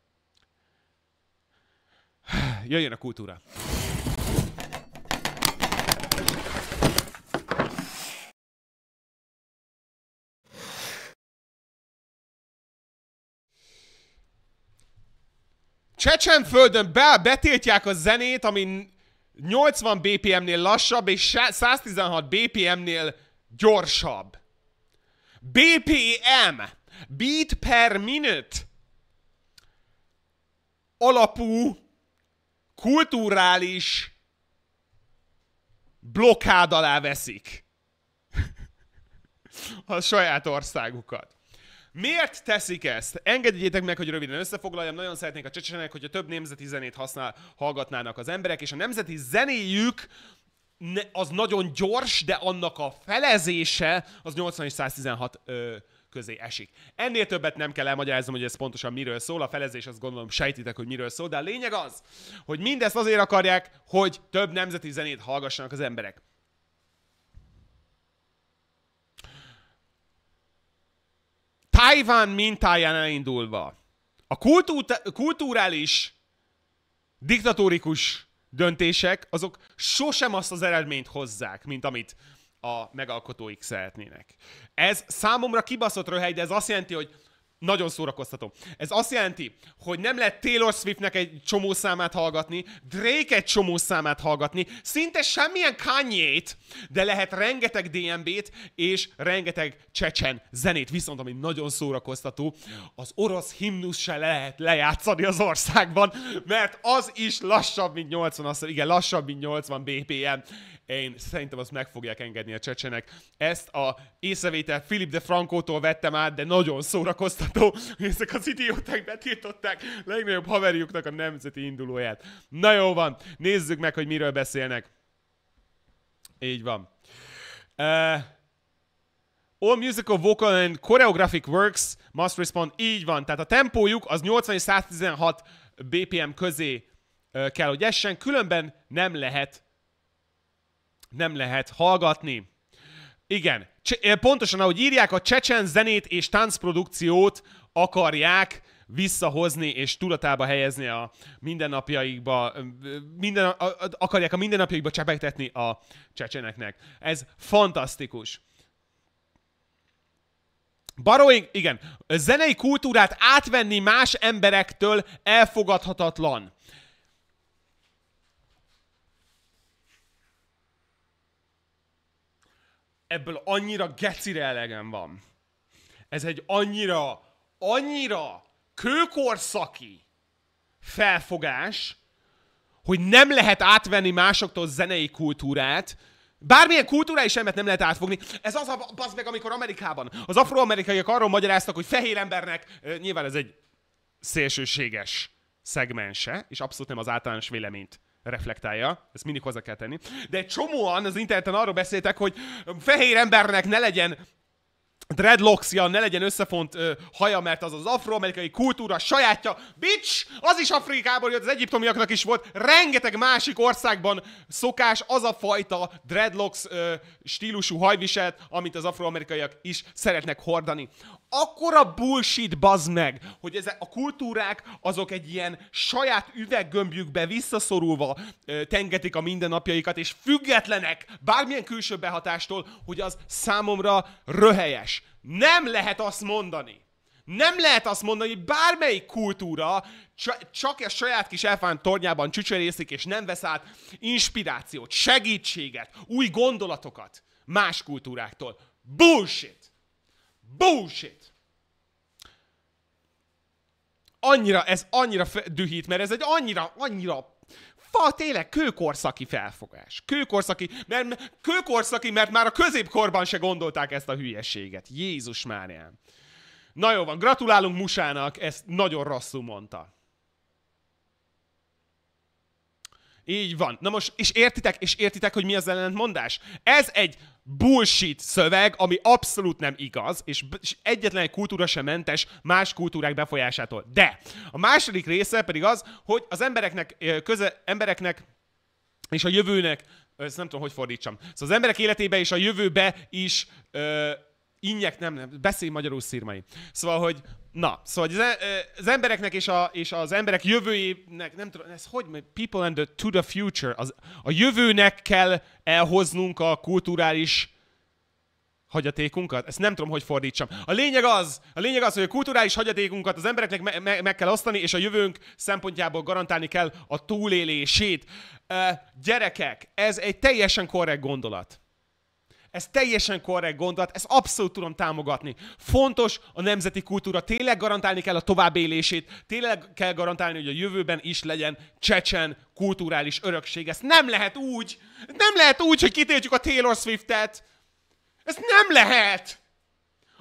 Jöjjön a kultúra! Csecsenföldön be betiltják a zenét, ami 80 BPM-nél lassabb és 116 BPM-nél gyorsabb. BPM, beat per minute alapú kulturális blokkád alá veszik a saját országukat. Miért teszik ezt? Engedjétek meg, hogy röviden összefoglaljam. Nagyon szeretnék a csecsenek, hogy a több nemzeti zenét használ, hallgatnának az emberek, és a nemzeti zenéjük az nagyon gyors, de annak a felezése az 80 és 116 ö, közé esik. Ennél többet nem kell elmagyaráznom, hogy ez pontosan miről szól. A felezés azt gondolom sejtitek, hogy miről szól, de a lényeg az, hogy mindezt azért akarják, hogy több nemzeti zenét hallgassanak az emberek. Taiwan mintáján elindulva a kultúr- kulturális, diktatórikus döntések, azok sosem azt az eredményt hozzák, mint amit a megalkotóik szeretnének. Ez számomra kibaszott röhely, de ez azt jelenti, hogy nagyon szórakoztató. Ez azt jelenti, hogy nem lehet Taylor Swiftnek egy csomó számát hallgatni, Drake egy csomó számát hallgatni, szinte semmilyen kanye de lehet rengeteg DMB-t és rengeteg csecsen zenét. Viszont ami nagyon szórakoztató, az orosz himnus se lehet lejátszani az országban, mert az is lassabb, mint 80, igen, lassabb, mint 80 BPM. Én szerintem azt meg fogják engedni a csecsenek. Ezt a észrevétel Philip de Franco-tól vettem át, de nagyon szórakoztató, hogy ezek az idióták betiltották legnagyobb haverjuknak a nemzeti indulóját. Na jó van, nézzük meg, hogy miről beszélnek. Így van. Uh, All musical, vocal and choreographic works must respond. Így van. Tehát a tempójuk az 80 és 116 BPM közé eh, kell, hogy essen, különben nem lehet nem lehet hallgatni. Igen, Cs- eh, pontosan ahogy írják, a csecsen zenét és táncprodukciót akarják visszahozni és tudatába helyezni a mindennapjaikba, minden, a, a, akarják a mindennapjaikba csepegtetni a csecseneknek. Ez fantasztikus. Baroing, igen, zenei kultúrát átvenni más emberektől elfogadhatatlan. ebből annyira gecire elegem van. Ez egy annyira, annyira kőkorszaki felfogás, hogy nem lehet átvenni másoktól zenei kultúrát, Bármilyen kulturális embert nem lehet átfogni. Ez az a bazd meg, amikor Amerikában az afroamerikaiak arról magyaráztak, hogy fehér embernek, nyilván ez egy szélsőséges szegmense, és abszolút nem az általános véleményt reflektálja, ezt mindig hozzá kell tenni. De egy csomóan az interneten arról beszéltek, hogy fehér embernek ne legyen dreadlocksja, ne legyen összefont ö, haja, mert az az afroamerikai kultúra sajátja. Bitch! Az is Afrikából jött, az egyiptomiaknak is volt. Rengeteg másik országban szokás az a fajta dreadlocks ö, stílusú hajviselt, amit az afroamerikaiak is szeretnek hordani akkora bullshit bazd meg, hogy ezek a kultúrák azok egy ilyen saját üveggömbjükbe visszaszorulva ö, tengetik a mindennapjaikat, és függetlenek bármilyen külső behatástól, hogy az számomra röhelyes. Nem lehet azt mondani. Nem lehet azt mondani, hogy bármelyik kultúra csak a saját kis elfán tornyában csücsörészik, és nem vesz át inspirációt, segítséget, új gondolatokat más kultúráktól. Bullshit! Bullshit! Annyira, ez annyira dühít, mert ez egy annyira, annyira fa, tényleg kőkorszaki felfogás. Kőkorszaki, mert, kőkorszaki, mert már a középkorban se gondolták ezt a hülyeséget. Jézus Máriám. Na jó van, gratulálunk Musának, ezt nagyon rosszul mondta. Így van. Na most, és értitek, és értitek, hogy mi az ellentmondás? Ez egy bullshit szöveg, ami abszolút nem igaz, és, és egyetlen egy kultúra sem mentes más kultúrák befolyásától. De a második része pedig az, hogy az embereknek, köze, embereknek és a jövőnek, ezt nem tudom, hogy fordítsam. Szóval az emberek életébe és a jövőbe is ö, Injek, nem, nem, beszélj magyarul szírmai. Szóval, hogy na, szóval hogy e- e- az embereknek és, a, és az emberek jövőjének, nem tudom, ez hogy, people and the, to the future, az, a jövőnek kell elhoznunk a kulturális hagyatékunkat? Ezt nem tudom, hogy fordítsam. A lényeg az, a lényeg az, hogy a kulturális hagyatékunkat az embereknek me- me- meg kell osztani, és a jövőnk szempontjából garantálni kell a túlélését. Uh, gyerekek, ez egy teljesen korrekt gondolat. Ez teljesen korrekt gondolat, ezt abszolút tudom támogatni. Fontos a nemzeti kultúra, tényleg garantálni kell a továbbélését, tényleg kell garantálni, hogy a jövőben is legyen csecsen kulturális örökség. Ezt nem lehet úgy, nem lehet úgy, hogy kitiltjuk a Taylor Swift-et. Ez nem lehet!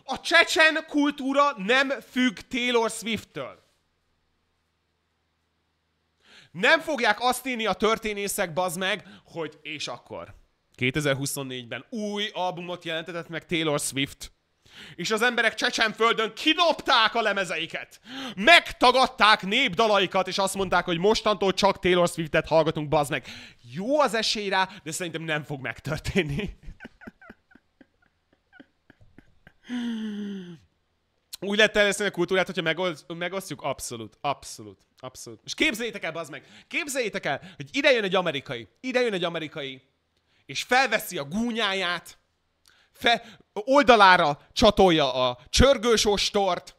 A csecsen kultúra nem függ Taylor Swift-től. Nem fogják azt írni a történészek, bazd meg, hogy és akkor. 2024-ben új albumot jelentetett meg Taylor Swift, és az emberek Csecsenföldön kidobták a lemezeiket, megtagadták népdalaikat, és azt mondták, hogy mostantól csak Taylor Swiftet hallgatunk, bazd meg. Jó az esély rá, de szerintem nem fog megtörténni. Úgy lehet teljesen a kultúrát, hogyha megosztjuk? Abszolút, abszolút, abszolút. És képzeljétek el, bazd meg, képzeljétek el, hogy ide jön egy amerikai, ide jön egy amerikai, és felveszi a gúnyáját, fe, oldalára csatolja a csörgős ostort,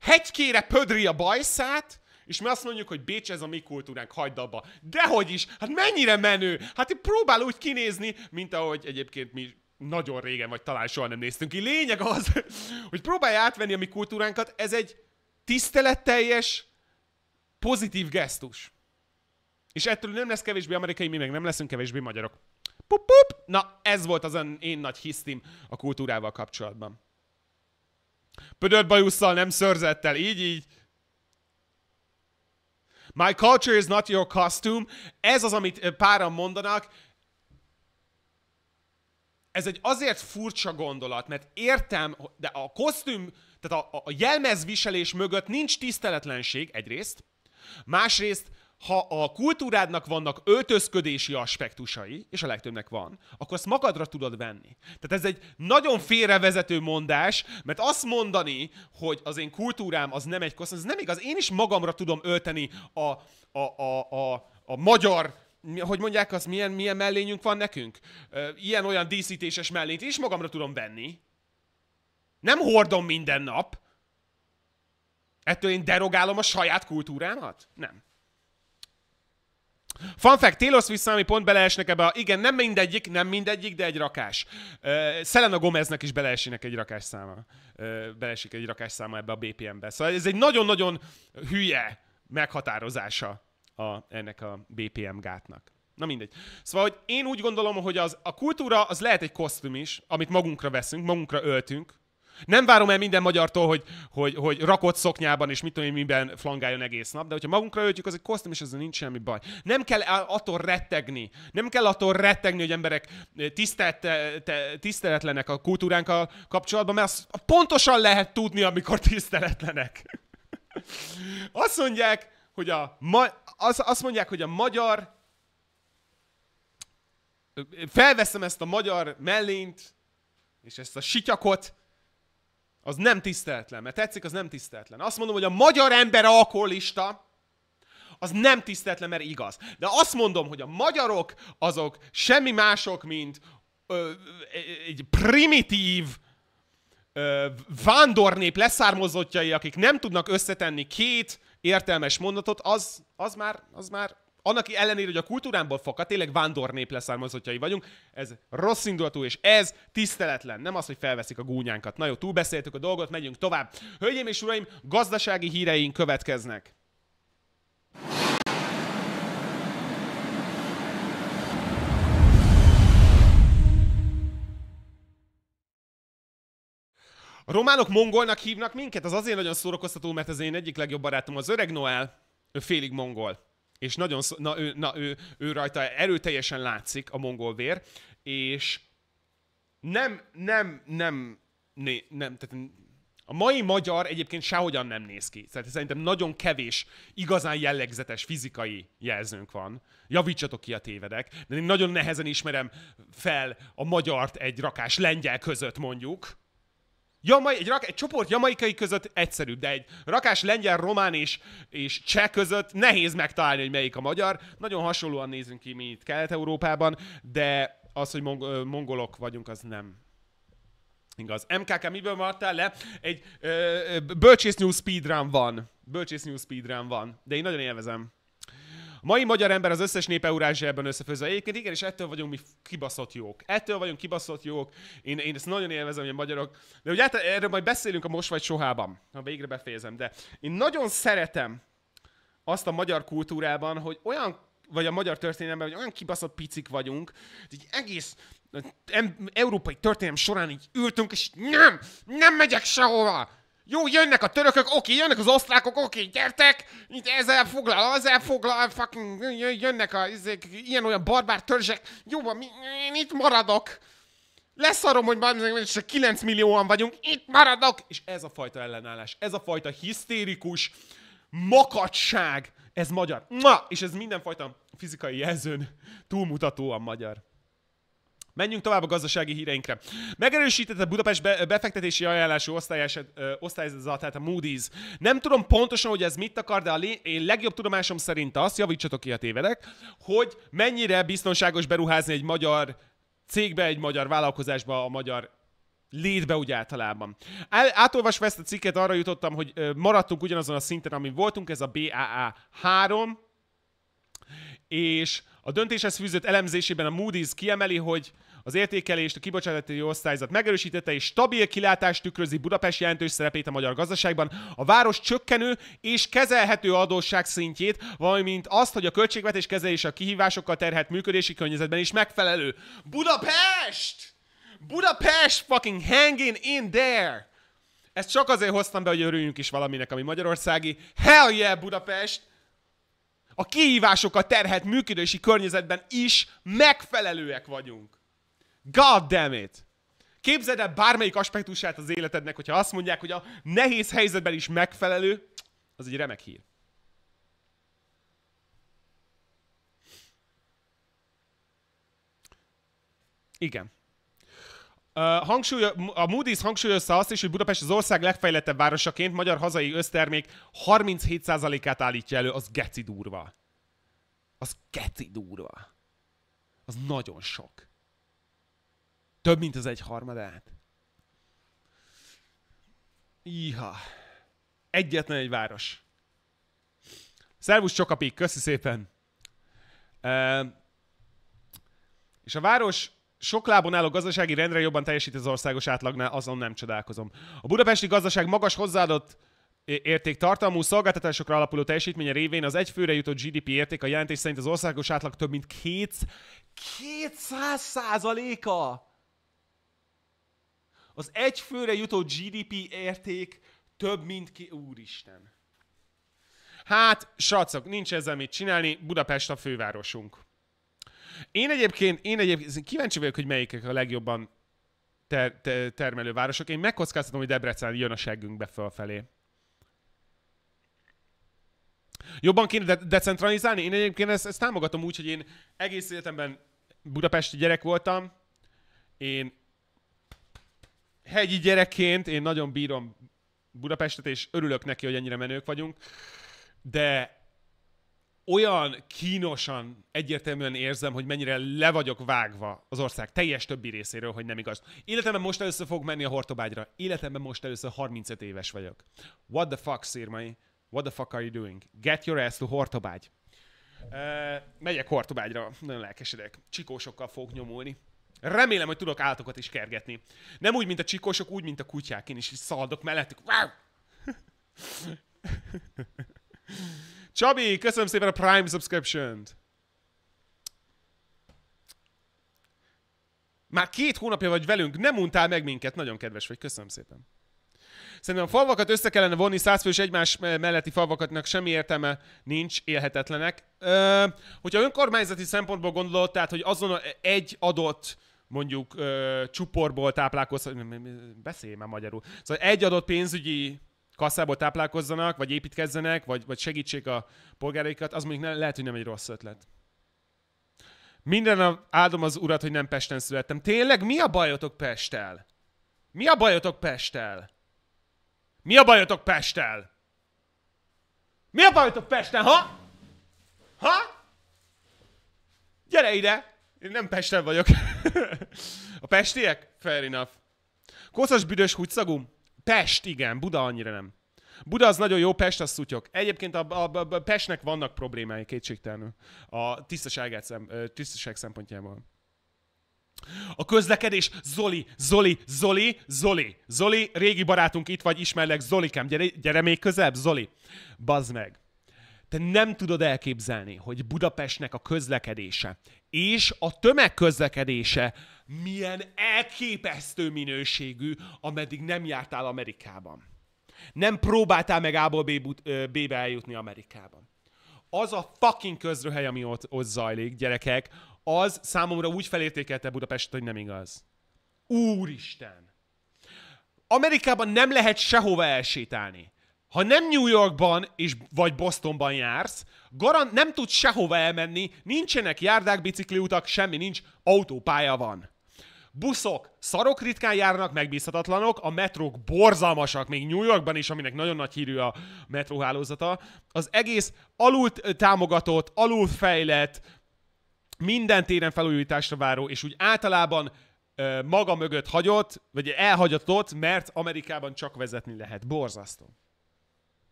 hegykére pödri a bajszát, és mi azt mondjuk, hogy Bécs ez a mi kultúránk, hagyd abba. Dehogy is, hát mennyire menő! Hát én próbál úgy kinézni, mint ahogy egyébként mi nagyon régen, vagy talán soha nem néztünk ki. Lényeg az, hogy próbálj átvenni a mi kultúránkat, ez egy tiszteletteljes, pozitív gesztus. És ettől nem lesz kevésbé amerikai, mi meg nem leszünk kevésbé magyarok pup, pup. Na, ez volt az én nagy hisztim a kultúrával kapcsolatban. Pödört bajusszal, nem szörzettel, így, így. My culture is not your costume. Ez az, amit páran mondanak. Ez egy azért furcsa gondolat, mert értem, de a kosztüm, tehát a, a jelmezviselés mögött nincs tiszteletlenség egyrészt, másrészt ha a kultúrádnak vannak öltözködési aspektusai, és a legtöbbnek van, akkor azt magadra tudod venni. Tehát ez egy nagyon félrevezető mondás, mert azt mondani, hogy az én kultúrám az nem egy kosz, ez nem igaz. Én is magamra tudom ölteni a, a, a, a, a magyar hogy mondják azt, milyen, milyen mellényünk van nekünk? Ilyen-olyan díszítéses mellényt is magamra tudom venni. Nem hordom minden nap. Ettől én derogálom a saját kultúrámat? Nem. Fun fact, Télosz vissza, ami pont beleesnek ebbe a... Igen, nem mindegyik, nem mindegyik, de egy rakás. Uh, Selena Gomeznek is beleesnek egy rakás száma. Uh, beleesik egy rakás száma ebbe a BPM-be. Szóval ez egy nagyon-nagyon hülye meghatározása a, ennek a BPM gátnak. Na mindegy. Szóval, hogy én úgy gondolom, hogy az, a kultúra az lehet egy kosztüm is, amit magunkra veszünk, magunkra öltünk, nem várom el minden magyartól, hogy, hogy, hogy rakott szoknyában és mit tudom én, miben flangáljon egész nap, de hogyha magunkra öltjük, az egy kosztüm, és ezzel nincs semmi baj. Nem kell attól rettegni. Nem kell attól rettegni, hogy emberek eh, tisztelt, eh, te, tiszteletlenek a kultúránkkal kapcsolatban, mert azt pontosan lehet tudni, amikor tiszteletlenek. Azt mondják, hogy a ma, az, azt mondják, hogy a magyar felveszem ezt a magyar mellényt, és ezt a sityakot, az nem tiszteletlen. Mert tetszik, az nem tiszteletlen. Azt mondom, hogy a magyar ember alkoholista, az nem tiszteletlen, mert igaz. De azt mondom, hogy a magyarok azok semmi mások, mint ö, egy primitív ö, vándornép leszármazottjai, akik nem tudnak összetenni két értelmes mondatot, az, az, már, az már annak ellenére, hogy a kultúránból fakad, tényleg vándornép leszármazottjai vagyunk, ez rossz indulatú, és ez tiszteletlen. Nem az, hogy felveszik a gúnyánkat. Na jó, túlbeszéltük a dolgot, megyünk tovább. Hölgyeim és uraim, gazdasági híreink következnek. A románok mongolnak hívnak minket? Az azért nagyon szórakoztató, mert az én egyik legjobb barátom az öreg Noel, ő félig mongol és nagyon, szó, na, ő, na ő, ő rajta erőteljesen látszik a mongol vér, és nem, nem, nem, né, nem, tehát a mai magyar egyébként sehogyan nem néz ki. Tehát szerintem nagyon kevés igazán jellegzetes fizikai jelzőnk van. Javítsatok ki a tévedek, de én nagyon nehezen ismerem fel a magyart egy rakás lengyel között mondjuk Jamai, egy, rak, egy csoport jamaikai között egyszerű, de egy rakás lengyel, román és, és cseh között nehéz megtalálni, hogy melyik a magyar. Nagyon hasonlóan nézünk ki mi itt Kelet-Európában, de az, hogy mong- mongolok vagyunk, az nem igaz. MKK, miből maradtál le? Egy ö, ö, Bölcsész New Speedrun van. Bölcsész New Speedrun van, de én nagyon élvezem. A mai magyar ember az összes nép Eurázsiában összefőzve. Egyébként igen, és ettől vagyunk mi kibaszott jók. Ettől vagyunk kibaszott jók. Én, én ezt nagyon élvezem, hogy magyarok. De ugye hát erről majd beszélünk a most vagy sohában, ha végre befejezem. De én nagyon szeretem azt a magyar kultúrában, hogy olyan vagy a magyar történelemben, hogy olyan kibaszott picik vagyunk, hogy egy egész európai történelem során így ültünk, és nem, nem megyek sehova, jó, jönnek a törökök, oké, jönnek az osztrákok, oké, gyertek! Itt ez elfoglal, az elfoglal, fucking jönnek a ezek ilyen-olyan barbár törzsek. Jó, mi én itt maradok. Leszarom, hogy csak 9 millióan vagyunk, itt maradok! És ez a fajta ellenállás, ez a fajta hisztérikus makacság, ez magyar. Ma! És ez mindenfajta fizikai jelzőn túlmutatóan magyar. Menjünk tovább a gazdasági híreinkre. Megerősítette Budapest be, befektetési ajánlású osztályzatát tehát a Moody's. Nem tudom pontosan, hogy ez mit akar, de a én legjobb tudomásom szerint azt, javítsatok ki, a tévedek, hogy mennyire biztonságos beruházni egy magyar cégbe, egy magyar vállalkozásba, a magyar létbe úgy általában. Átolvasva ezt a cikket, arra jutottam, hogy maradtunk ugyanazon a szinten, amin voltunk, ez a BAA 3, és a döntéshez fűzött elemzésében a Moody's kiemeli, hogy az értékelést a kibocsátási osztályzat megerősítette és stabil kilátást tükrözi Budapest jelentős szerepét a magyar gazdaságban, a város csökkenő és kezelhető adósság szintjét, valamint azt, hogy a költségvetés kezelése a kihívásokkal terhelt működési környezetben is megfelelő. Budapest! Budapest fucking hanging in there! Ezt csak azért hoztam be, hogy örüljünk is valaminek, ami magyarországi. Hell yeah, Budapest! A kihívásokat terhet működési környezetben is megfelelőek vagyunk. God damn it! Képzeld el bármelyik aspektusát az életednek, hogyha azt mondják, hogy a nehéz helyzetben is megfelelő, az egy remek hír. Igen. Uh, hangsúly, a Moody's hangsúlyozza azt is, hogy Budapest az ország legfejlettebb városaként magyar hazai össztermék 37%-át állítja elő, az geci durva. Az geci durva. Az nagyon sok. Több, mint az egy harmadát. Iha. Egyetlen egy város. Szervusz Csokapik, köszi szépen. E, és a város sok lábon álló gazdasági rendre jobban teljesít az országos átlagnál, azon nem csodálkozom. A budapesti gazdaság magas hozzáadott érték tartalmú szolgáltatásokra alapuló teljesítménye révén az egyfőre jutott GDP érték a jelentés szerint az országos átlag több mint 200 százaléka. Az egy főre jutó GDP érték több, mint ki... Úristen. Hát, srácok, nincs ezzel mit csinálni, Budapest a fővárosunk. Én egyébként, én egyébként kíváncsi vagyok, hogy melyikek a legjobban ter- ter- termelő városok. Én megkockáztatom, hogy Debrecen jön a seggünkbe fölfelé. Jobban kéne de- decentralizálni? Én egyébként ezt, ezt támogatom úgy, hogy én egész életemben budapesti gyerek voltam, én hegyi gyerekként én nagyon bírom Budapestet, és örülök neki, hogy ennyire menők vagyunk, de olyan kínosan, egyértelműen érzem, hogy mennyire le vagyok vágva az ország teljes többi részéről, hogy nem igaz. Életemben most először fog menni a Hortobágyra. Életemben most először 35 éves vagyok. What the fuck, szírmai? What the fuck are you doing? Get your ass to Hortobágy. Uh, megyek Hortobágyra, nagyon lelkesedek. Csikósokkal fogok nyomulni. Remélem, hogy tudok állatokat is kergetni. Nem úgy, mint a csikósok, úgy, mint a kutyák. Én is, szaladok mellettük. Wow! Csabi, köszönöm szépen a Prime subscription-t. Már két hónapja vagy velünk, nem mondtál meg minket, nagyon kedves vagy, köszönöm szépen. Szerintem a falvakat össze kellene vonni, százfős egymás melletti falvakatnak semmi értelme nincs, élhetetlenek. Ö, hogyha önkormányzati szempontból gondolod, tehát hogy azon egy adott mondjuk ö, csuporból táplálkozhat, beszélj már magyarul. Szóval egy adott pénzügyi kasszából táplálkozzanak, vagy építkezzenek, vagy, vagy segítsék a polgáraikat, az mondjuk ne, lehet, hogy nem egy rossz ötlet. Minden áldom az urat, hogy nem Pesten születtem. Tényleg mi a bajotok pestel? Mi a bajotok pestel? Mi a bajotok pestel? Mi a bajotok pestel? ha? Ha? Gyere ide! Én nem Pesten vagyok. a pestiek? Fair enough. Koszos büdös húgyszagú? Pest, igen. Buda annyira nem. Buda az nagyon jó, Pest az szutyok. Egyébként a, a, a, a Pestnek vannak problémái, kétségtelenül. A tisztaság, szem, tisztaság szempontjából. A közlekedés, Zoli, Zoli, Zoli, Zoli, Zoli, régi barátunk itt vagy, ismerlek, Zolikem. gyere, gyere még közebb, Zoli. Bazd meg. Te nem tudod elképzelni, hogy Budapestnek a közlekedése és a tömegközlekedése milyen elképesztő minőségű, ameddig nem jártál Amerikában. Nem próbáltál meg A-ból B-be eljutni Amerikában. Az a fucking közröhely, ami ott, ott zajlik, gyerekek, az számomra úgy felértékelte Budapestet, hogy nem igaz. Úristen! Amerikában nem lehet sehova elsétálni ha nem New Yorkban és vagy Bostonban jársz, garant nem tudsz sehova elmenni, nincsenek járdák, bicikliutak, semmi nincs, autópálya van. Buszok szarok ritkán járnak, megbízhatatlanok, a metrók borzalmasak, még New Yorkban is, aminek nagyon nagy hírű a metróhálózata. Az egész alul támogatott, fejlett, minden téren felújításra váró, és úgy általában maga mögött hagyott, vagy elhagyatott, mert Amerikában csak vezetni lehet. Borzasztó.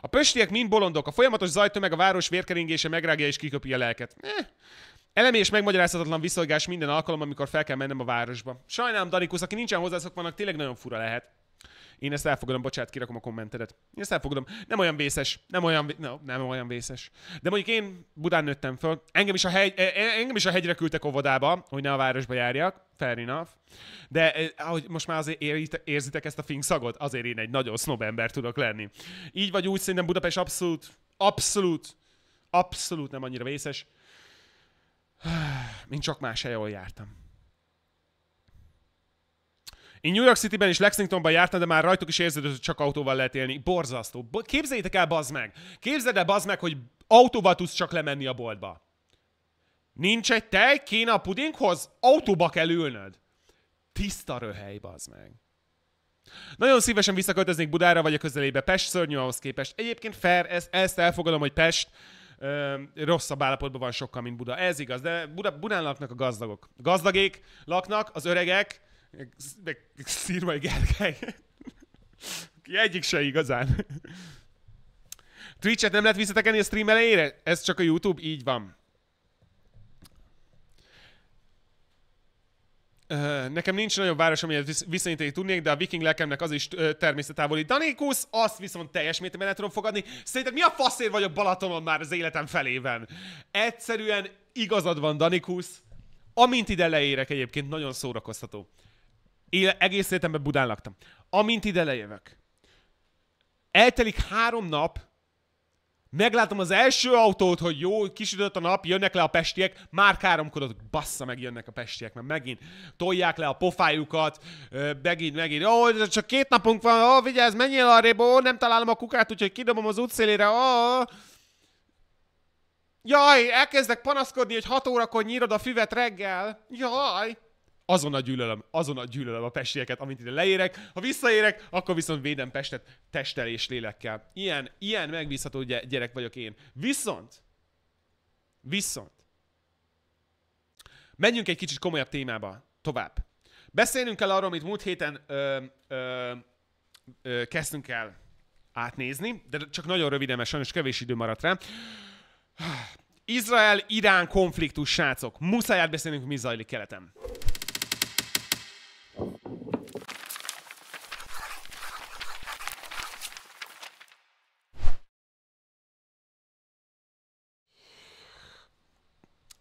A pöstiek mind bolondok, a folyamatos zajtömeg a város vérkeringése megrágja és kiköpi a lelket. Eh. Elemi és megmagyarázhatatlan viszolgás minden alkalom, amikor fel kell mennem a városba. Sajnálom, Danikus, aki nincsen hozzászokvanak, tényleg nagyon fura lehet. Én ezt elfogadom, bocsát, kirakom a kommentedet. Én ezt elfogadom. Nem olyan vészes, nem olyan, no, nem olyan vészes. De mondjuk én Budán nőttem föl, engem is a, hegy, e, e, engem is a hegyre küldtek óvodába, hogy ne a városba járjak, fair enough. De eh, ahogy most már azért érzitek ezt a fing szagot, azért én egy nagyon snob ember tudok lenni. Így vagy úgy, szerintem Budapest abszolút, abszolút, abszolút nem annyira vészes, mint csak más helyen, jártam. Én New York City-ben és Lexingtonban jártam, de már rajtuk is érződött, hogy csak autóval lehet élni. Borzasztó. Képzeljétek el, bazd meg! Képzeld el, bazd meg, hogy autóval tudsz csak lemenni a boltba. Nincs egy tej, kéne a pudinghoz, autóba kell ülnöd. Tiszta röhely, bazd meg. Nagyon szívesen visszaköltöznék Budára vagy a közelébe. Pest szörnyű ahhoz képest. Egyébként fair, ez, ezt elfogadom, hogy Pest ö, rosszabb állapotban van sokkal, mint Buda. Ez igaz, de Buda, Budán laknak a gazdagok. Gazdagék laknak, az öregek, meg, meg Szirmai Gergely, egyik se igazán. Twitch-et nem lehet visszatekenni a stream elejére? Ez csak a YouTube? Így van. Nekem nincs nagyon város, amilyet viszonyítani tudnék, de a viking lelkemnek az is természetávoli. Danikus, azt viszont teljes mértékben tudom fogadni. Szerinted mi a faszért vagyok Balatonon már az életem felében? Egyszerűen igazad van, Danikus, Amint ide leérek egyébként, nagyon szórakoztató. Éle, egész életemben Budán laktam. Amint ide lejövök, eltelik három nap, meglátom az első autót, hogy jó, kisütött a nap, jönnek le a pestiek, már káromkor ott bassza meg jönnek a pestiek, mert megint tolják le a pofájukat, megint, megint, ó, oh, csak két napunk van, ó, oh, vigyázz, menjél arrébb, ó, oh, nem találom a kukát, úgyhogy kidobom az útszélére, ó, Jaj, elkezdek panaszkodni, hogy 6 órakor nyírod a füvet reggel. Jaj, azon a gyűlölöm, azon a gyűlölöm a pestieket, amint ide leérek. Ha visszaérek, akkor viszont védem Pestet testtel és lélekkel. Ilyen, ilyen megbízható gyerek vagyok én. Viszont, viszont, menjünk egy kicsit komolyabb témába tovább. Beszélnünk kell arról, amit múlt héten ö, ö, ö, kezdtünk el átnézni, de csak nagyon röviden, mert sajnos kevés idő maradt rá. Izrael-Irán konfliktus, srácok. Muszáj átbeszélnünk, mi zajlik keleten.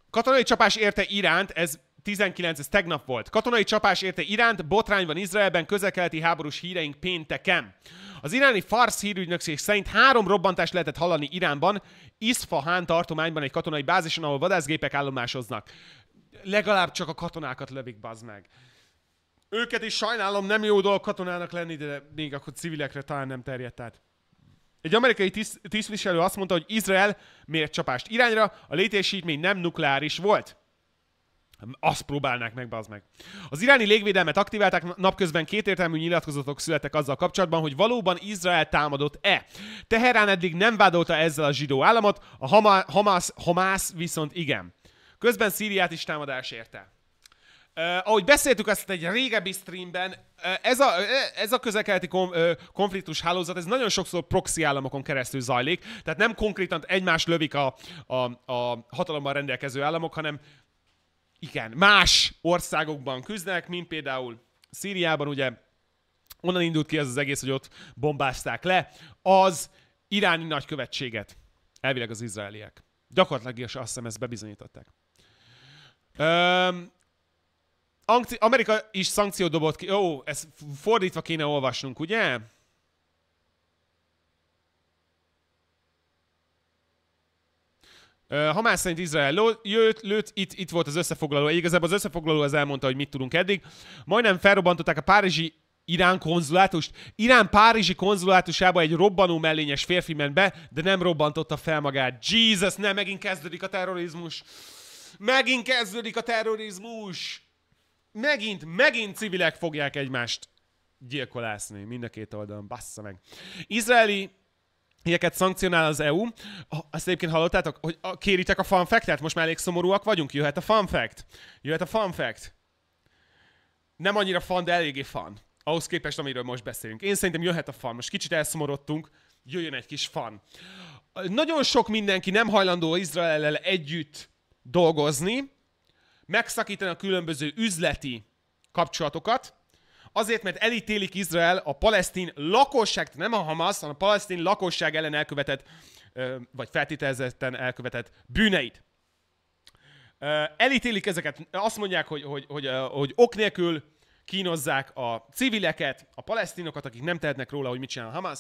Katonai csapás érte Iránt, ez 19, ez tegnap volt. Katonai csapás érte Iránt, botrány van Izraelben, közelkeleti háborús híreink pénteken. Az iráni farsz hírügynökség szerint három robbantást lehetett hallani Iránban, Isfahan tartományban egy katonai bázison, ahol vadászgépek állomásoznak. Legalább csak a katonákat lövik, bazd meg. Őket is sajnálom, nem jó dolog katonának lenni, de még akkor civilekre talán nem terjedt át. Egy amerikai tiszt, tisztviselő azt mondta, hogy Izrael miért csapást irányra, a létesítmény nem nukleáris volt. Azt próbálnák meg, bazd meg. Az iráni légvédelmet aktiválták, napközben kétértelmű nyilatkozatok születtek azzal kapcsolatban, hogy valóban Izrael támadott-e. Teherán eddig nem vádolta ezzel a zsidó államot, a Hamász viszont igen. Közben Szíriát is támadás érte. Uh, ahogy beszéltük ezt egy régebbi streamben, uh, ez a, ez a közelkeleti uh, konfliktus hálózat, ez nagyon sokszor proxy államokon keresztül zajlik, tehát nem konkrétan egymást lövik a, a, a hatalommal rendelkező államok, hanem igen, más országokban küzdenek, mint például Szíriában, ugye onnan indult ki ez az egész, hogy ott bombázták le, az iráni nagykövetséget, elvileg az izraeliek. Gyakorlatilag is azt hiszem ezt bebizonyították. Um, Amerika is szankciót dobott ki. Ó, ezt fordítva kéne olvasnunk, ugye? Hamás szerint Izrael lőtt, jött lőtt itt, itt volt az összefoglaló. Igazából az összefoglaló az elmondta, hogy mit tudunk eddig. Majdnem felrobbantották a párizsi Irán konzulátust. Irán párizsi konzulátusába egy robbanó mellényes férfi ment be, de nem robbantotta fel magát. Jesus, nem, megint kezdődik a terrorizmus. Megint kezdődik a terrorizmus megint, megint civilek fogják egymást gyilkolászni mind a két oldalon, bassza meg. Izraeli Ilyeket szankcionál az EU. Azt egyébként hallottátok, hogy kéritek a fact-et? Most már elég szomorúak vagyunk, jöhet a fact. Jöhet a fact. Nem annyira fan, de eléggé fun. Ahhoz képest, amiről most beszélünk. Én szerintem jöhet a fan. Most kicsit elszomorodtunk, jöjjön egy kis fan. Nagyon sok mindenki nem hajlandó Izrael együtt dolgozni, megszakítani a különböző üzleti kapcsolatokat, azért, mert elítélik Izrael a palesztin lakosság, nem a Hamas, hanem a palesztin lakosság ellen elkövetett, vagy feltételezetten elkövetett bűneit. Elítélik ezeket, azt mondják, hogy, hogy, hogy, hogy ok nélkül kínozzák a civileket, a palesztinokat, akik nem tehetnek róla, hogy mit csinál a Hamas.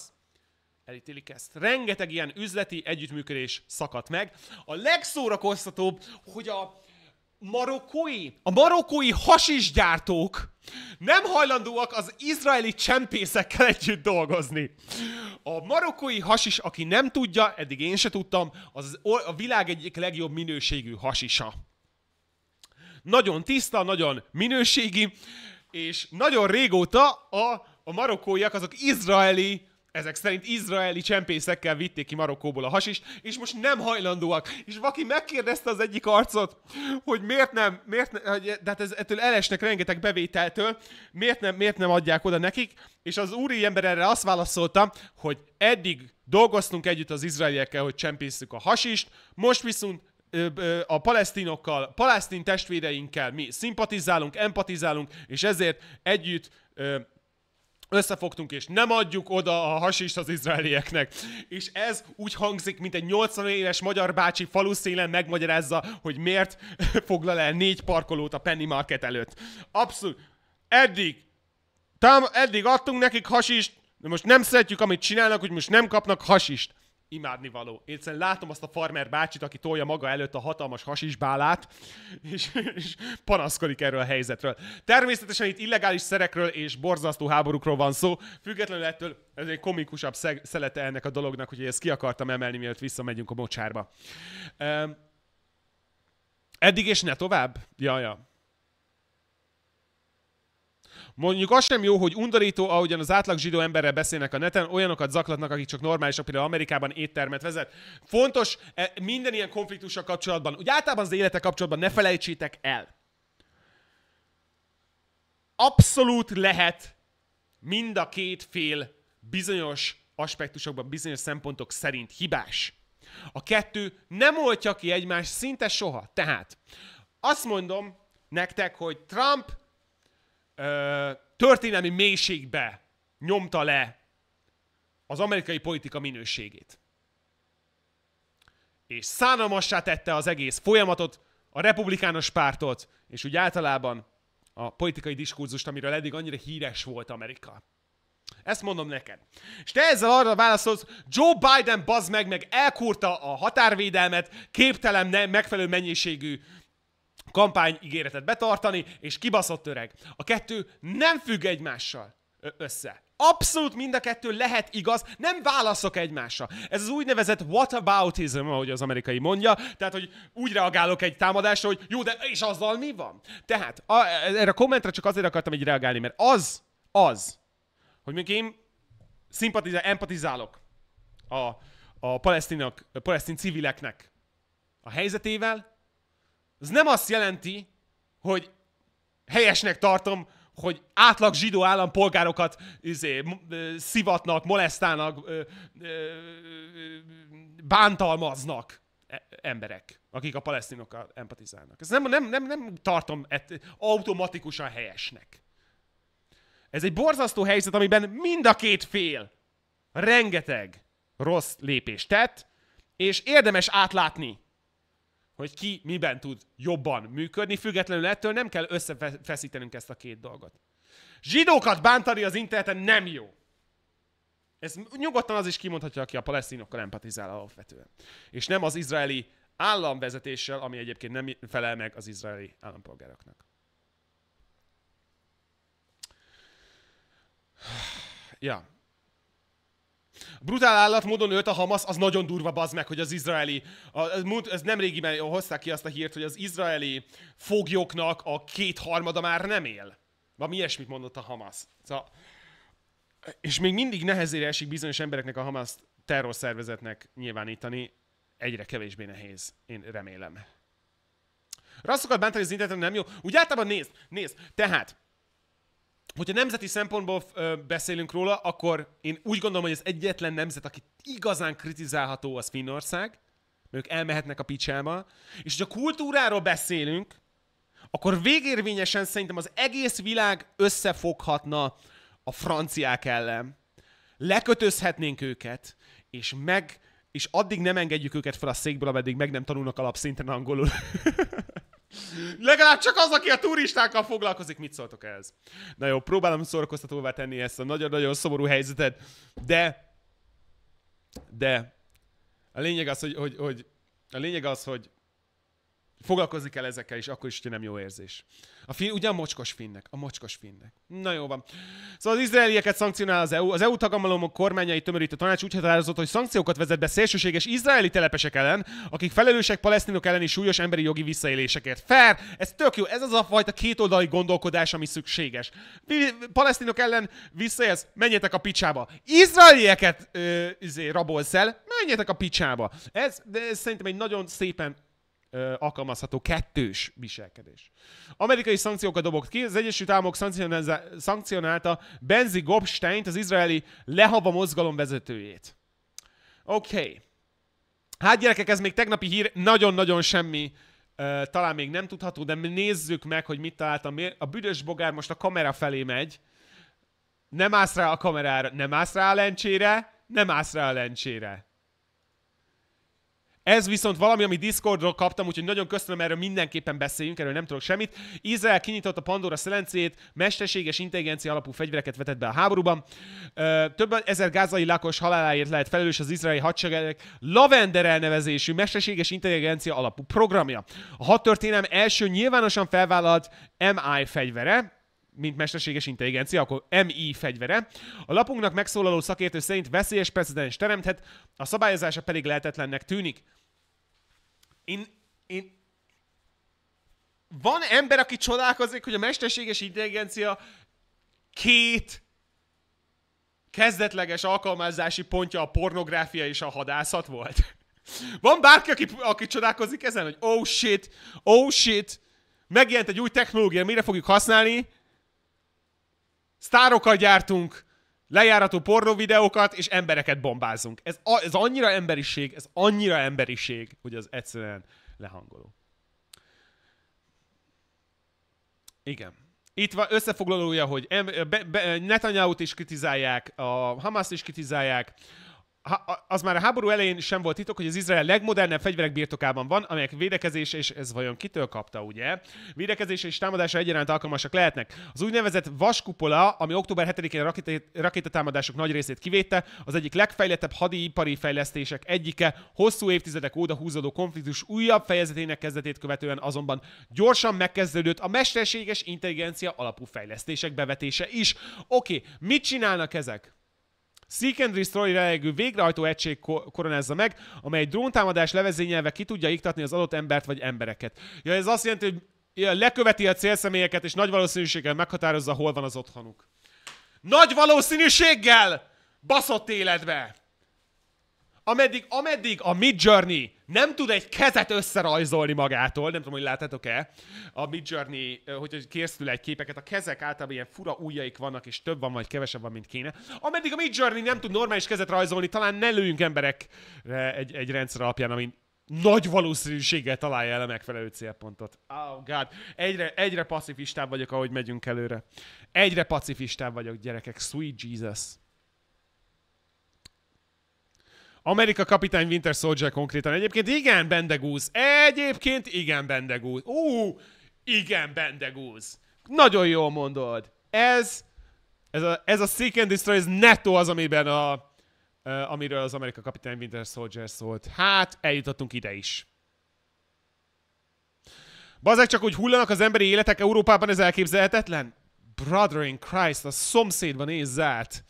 Elítélik ezt. Rengeteg ilyen üzleti együttműködés szakadt meg. A legszórakoztatóbb, hogy a, marokkói, a marokkói hasisgyártók nem hajlandóak az izraeli csempészekkel együtt dolgozni. A marokkói hasis, aki nem tudja, eddig én se tudtam, az a világ egyik legjobb minőségű hasisa. Nagyon tiszta, nagyon minőségi, és nagyon régóta a, a marokkóiak azok izraeli ezek szerint izraeli csempészekkel vitték ki Marokkóból a hasist, és most nem hajlandóak. És valaki megkérdezte az egyik arcot, hogy miért nem, miért ne, hogy, de hát ez, ettől elesnek rengeteg bevételtől, miért nem, miért nem adják oda nekik, és az úri ember erre azt válaszolta, hogy eddig dolgoztunk együtt az izraeliekkel, hogy csempészük a hasist, most viszont a palesztinokkal, palesztin testvéreinkkel mi szimpatizálunk, empatizálunk, és ezért együtt összefogtunk, és nem adjuk oda a hasist az izraelieknek. És ez úgy hangzik, mint egy 80 éves magyar bácsi szélen megmagyarázza, hogy miért foglal el négy parkolót a Penny Market előtt. Abszolút. Eddig. Tám, eddig adtunk nekik hasist, de most nem szeretjük, amit csinálnak, hogy most nem kapnak hasist imádni való. Én egyszerűen látom azt a farmer bácsit, aki tolja maga előtt a hatalmas hasisbálát, és, és panaszkodik erről a helyzetről. Természetesen itt illegális szerekről és borzasztó háborúkról van szó. Függetlenül ettől ez egy komikusabb szeg- szelete ennek a dolognak, hogy ezt ki akartam emelni, mielőtt visszamegyünk a mocsárba. Um, eddig és ne tovább? Jaja. Ja. Mondjuk az sem jó, hogy undorító, ahogyan az átlag zsidó emberrel beszélnek a neten, olyanokat zaklatnak, akik csak normálisak, például Amerikában éttermet vezet. Fontos e, minden ilyen konfliktussal kapcsolatban, úgy általában az élete kapcsolatban ne felejtsétek el. Abszolút lehet mind a két fél bizonyos aspektusokban, bizonyos szempontok szerint hibás. A kettő nem oltja ki egymást szinte soha. Tehát azt mondom nektek, hogy Trump történelmi mélységbe nyomta le az amerikai politika minőségét. És szánalmassá tette az egész folyamatot, a republikánus pártot, és úgy általában a politikai diskurzust, amiről eddig annyira híres volt Amerika. Ezt mondom neked. És te ezzel arra válaszolsz, Joe Biden bazd meg, meg elkurta a határvédelmet, képtelen megfelelő mennyiségű kampány ígéretet betartani, és kibaszott öreg. A kettő nem függ egymással össze. Abszolút mind a kettő lehet igaz, nem válaszok egymásra. Ez az úgynevezett whataboutism, ahogy az amerikai mondja, tehát, hogy úgy reagálok egy támadásra, hogy jó, de és azzal mi van? Tehát, a, erre a kommentre csak azért akartam így reagálni, mert az, az, hogy még én szimpatizál, empatizálok a, a palesztinak, a palesztin civileknek a helyzetével, ez nem azt jelenti, hogy helyesnek tartom, hogy átlag zsidó állampolgárokat izé, szivatnak, molesztálnak, bántalmaznak e-, emberek, akik a palesztinokkal empatizálnak. Ez nem, nem, nem, nem tartom ezt automatikusan helyesnek. Ez egy borzasztó helyzet, amiben mind a két fél rengeteg rossz lépést tett, és érdemes átlátni hogy ki miben tud jobban működni, függetlenül ettől nem kell összefeszítenünk ezt a két dolgot. Zsidókat bántani az interneten nem jó. Ez nyugodtan az is kimondhatja, aki a palesztinokkal empatizál alapvetően. És nem az izraeli államvezetéssel, ami egyébként nem felel meg az izraeli állampolgároknak. Ja, Brutál állatmódon ölt a Hamas, az nagyon durva bazd meg, hogy az izraeli, a, ez nem régiben hozták ki azt a hírt, hogy az izraeli foglyoknak a kétharmada már nem él. Valami ilyesmit mondott a Hamas. Szóval, és még mindig nehezére esik bizonyos embereknek a Hamas terrorszervezetnek nyilvánítani, egyre kevésbé nehéz, én remélem. Rasszokat bántani az interneten nem jó. Úgy általában nézd, nézd, tehát Hogyha nemzeti szempontból ö, beszélünk róla, akkor én úgy gondolom, hogy az egyetlen nemzet, aki igazán kritizálható, az Finnország. Ők elmehetnek a picsába. És hogyha kultúráról beszélünk, akkor végérvényesen szerintem az egész világ összefoghatna a franciák ellen. Lekötözhetnénk őket, és meg, és addig nem engedjük őket fel a székből, ameddig meg nem tanulnak alapszinten angolul. Legalább csak az, aki a turistákkal foglalkozik, mit szóltok ehhez? Na jó, próbálom szórakoztatóvá tenni ezt a nagyon-nagyon szomorú helyzetet, de, de a lényeg az, hogy, hogy, hogy a lényeg az, hogy Foglalkozni kell ezekkel is, akkor is, hogyha nem jó érzés. A fin, ugye a mocskos finnek? A mocskos finnek. Na jó van. Szóval az izraelieket szankcionál az EU. Az EU tagamalomok kormányai tömörít a tanács úgy határozott, hogy szankciókat vezet be szélsőséges izraeli telepesek ellen, akik felelősek palesztinok elleni súlyos emberi jogi visszaélésekért. Fer, Ez tök jó. Ez az a fajta kétoldali gondolkodás, ami szükséges. Palesztinok ellen visszaélsz, menjetek a picsába. Izraelieket ö, izé, rabolsz el, menjetek a picsába. Ez, de ez szerintem egy nagyon szépen alkalmazható kettős viselkedés. Amerikai szankciókat dobogt ki, az Egyesült Államok szankcionálta Benzi Gobsteint, az izraeli lehava mozgalom vezetőjét. Oké. Okay. Hát gyerekek, ez még tegnapi hír, nagyon-nagyon semmi talán még nem tudható, de nézzük meg, hogy mit találtam. A büdös bogár most a kamera felé megy, nem állsz rá a kamerára, nem állsz rá a lencsére, nem állsz rá a lencsére. Ez viszont valami, ami Discordról kaptam, úgyhogy nagyon köszönöm, erről mindenképpen beszéljünk, erről nem tudok semmit. Izrael kinyitott a Pandora szelencét, mesterséges intelligencia alapú fegyvereket vetett be a háborúban. Több ezer gázai lakos haláláért lehet felelős az izraeli hadseregek Lavender elnevezésű mesterséges intelligencia alapú programja. A hat történelem első nyilvánosan felvállalt MI fegyvere, mint mesterséges intelligencia, akkor MI fegyvere. A lapunknak megszólaló szakértő szerint veszélyes precedens teremthet, a szabályozása pedig lehetetlennek tűnik én, én, van ember, aki csodálkozik, hogy a mesterséges intelligencia két kezdetleges alkalmazási pontja a pornográfia és a hadászat volt. Van bárki, aki, aki csodálkozik ezen, hogy oh shit, oh shit, megjelent egy új technológia, mire fogjuk használni? Sztárokat gyártunk, lejárató pornovideókat és embereket bombázunk. Ez, a, ez annyira emberiség, ez annyira emberiség, hogy az egyszerűen lehangoló. Igen. Itt van összefoglalója, hogy em, be, be, Netanyahu-t is kritizálják, a Hamas-t is kritizálják, az már a háború elején sem volt titok, hogy az Izrael legmodernebb fegyverek birtokában van, amelyek védekezés, és ez vajon kitől kapta, ugye? Védekezés és támadása egyaránt alkalmasak lehetnek. Az úgynevezett vaskupola, ami október 7-én a rakétatámadások nagy részét kivéte, az egyik legfejlettebb hadipari fejlesztések egyike, hosszú évtizedek óta húzódó konfliktus újabb fejezetének kezdetét követően azonban gyorsan megkezdődött a mesterséges intelligencia alapú fejlesztések bevetése is. Oké, okay, mit csinálnak ezek? Seek and Destroy jellegű végrehajtó egység koronázza meg, amely egy dróntámadás levezényelve ki tudja iktatni az adott embert vagy embereket. Ja, ez azt jelenti, hogy leköveti a célszemélyeket, és nagy valószínűséggel meghatározza, hol van az otthonuk. Nagy valószínűséggel! Baszott életbe! ameddig, ameddig a Mid Journey nem tud egy kezet összerajzolni magától, nem tudom, hogy láttátok-e, a Mid Journey, hogy készül egy képeket, a kezek általában ilyen fura ujjaik vannak, és több van, vagy kevesebb van, mint kéne. Ameddig a Mid Journey nem tud normális kezet rajzolni, talán ne lőjünk emberekre egy, egy rendszer alapján, amin nagy valószínűséggel találja el a megfelelő célpontot. Oh god, egyre, egyre pacifistább vagyok, ahogy megyünk előre. Egyre pacifistább vagyok, gyerekek. Sweet Jesus. Amerika kapitány Winter Soldier konkrétan. Egyébként igen, Bendegúz. Egyébként igen, Bendegúz. Ú, igen, Bendegúz. Nagyon jól mondod. Ez, ez a, ez a Seek and Destroy, ez netto az, amiben a, amiről az Amerika kapitány Winter Soldier szólt. Hát, eljutottunk ide is. Bazek csak úgy hullanak az emberi életek Európában, ez elképzelhetetlen? Brother in Christ, a szomszédban nézz át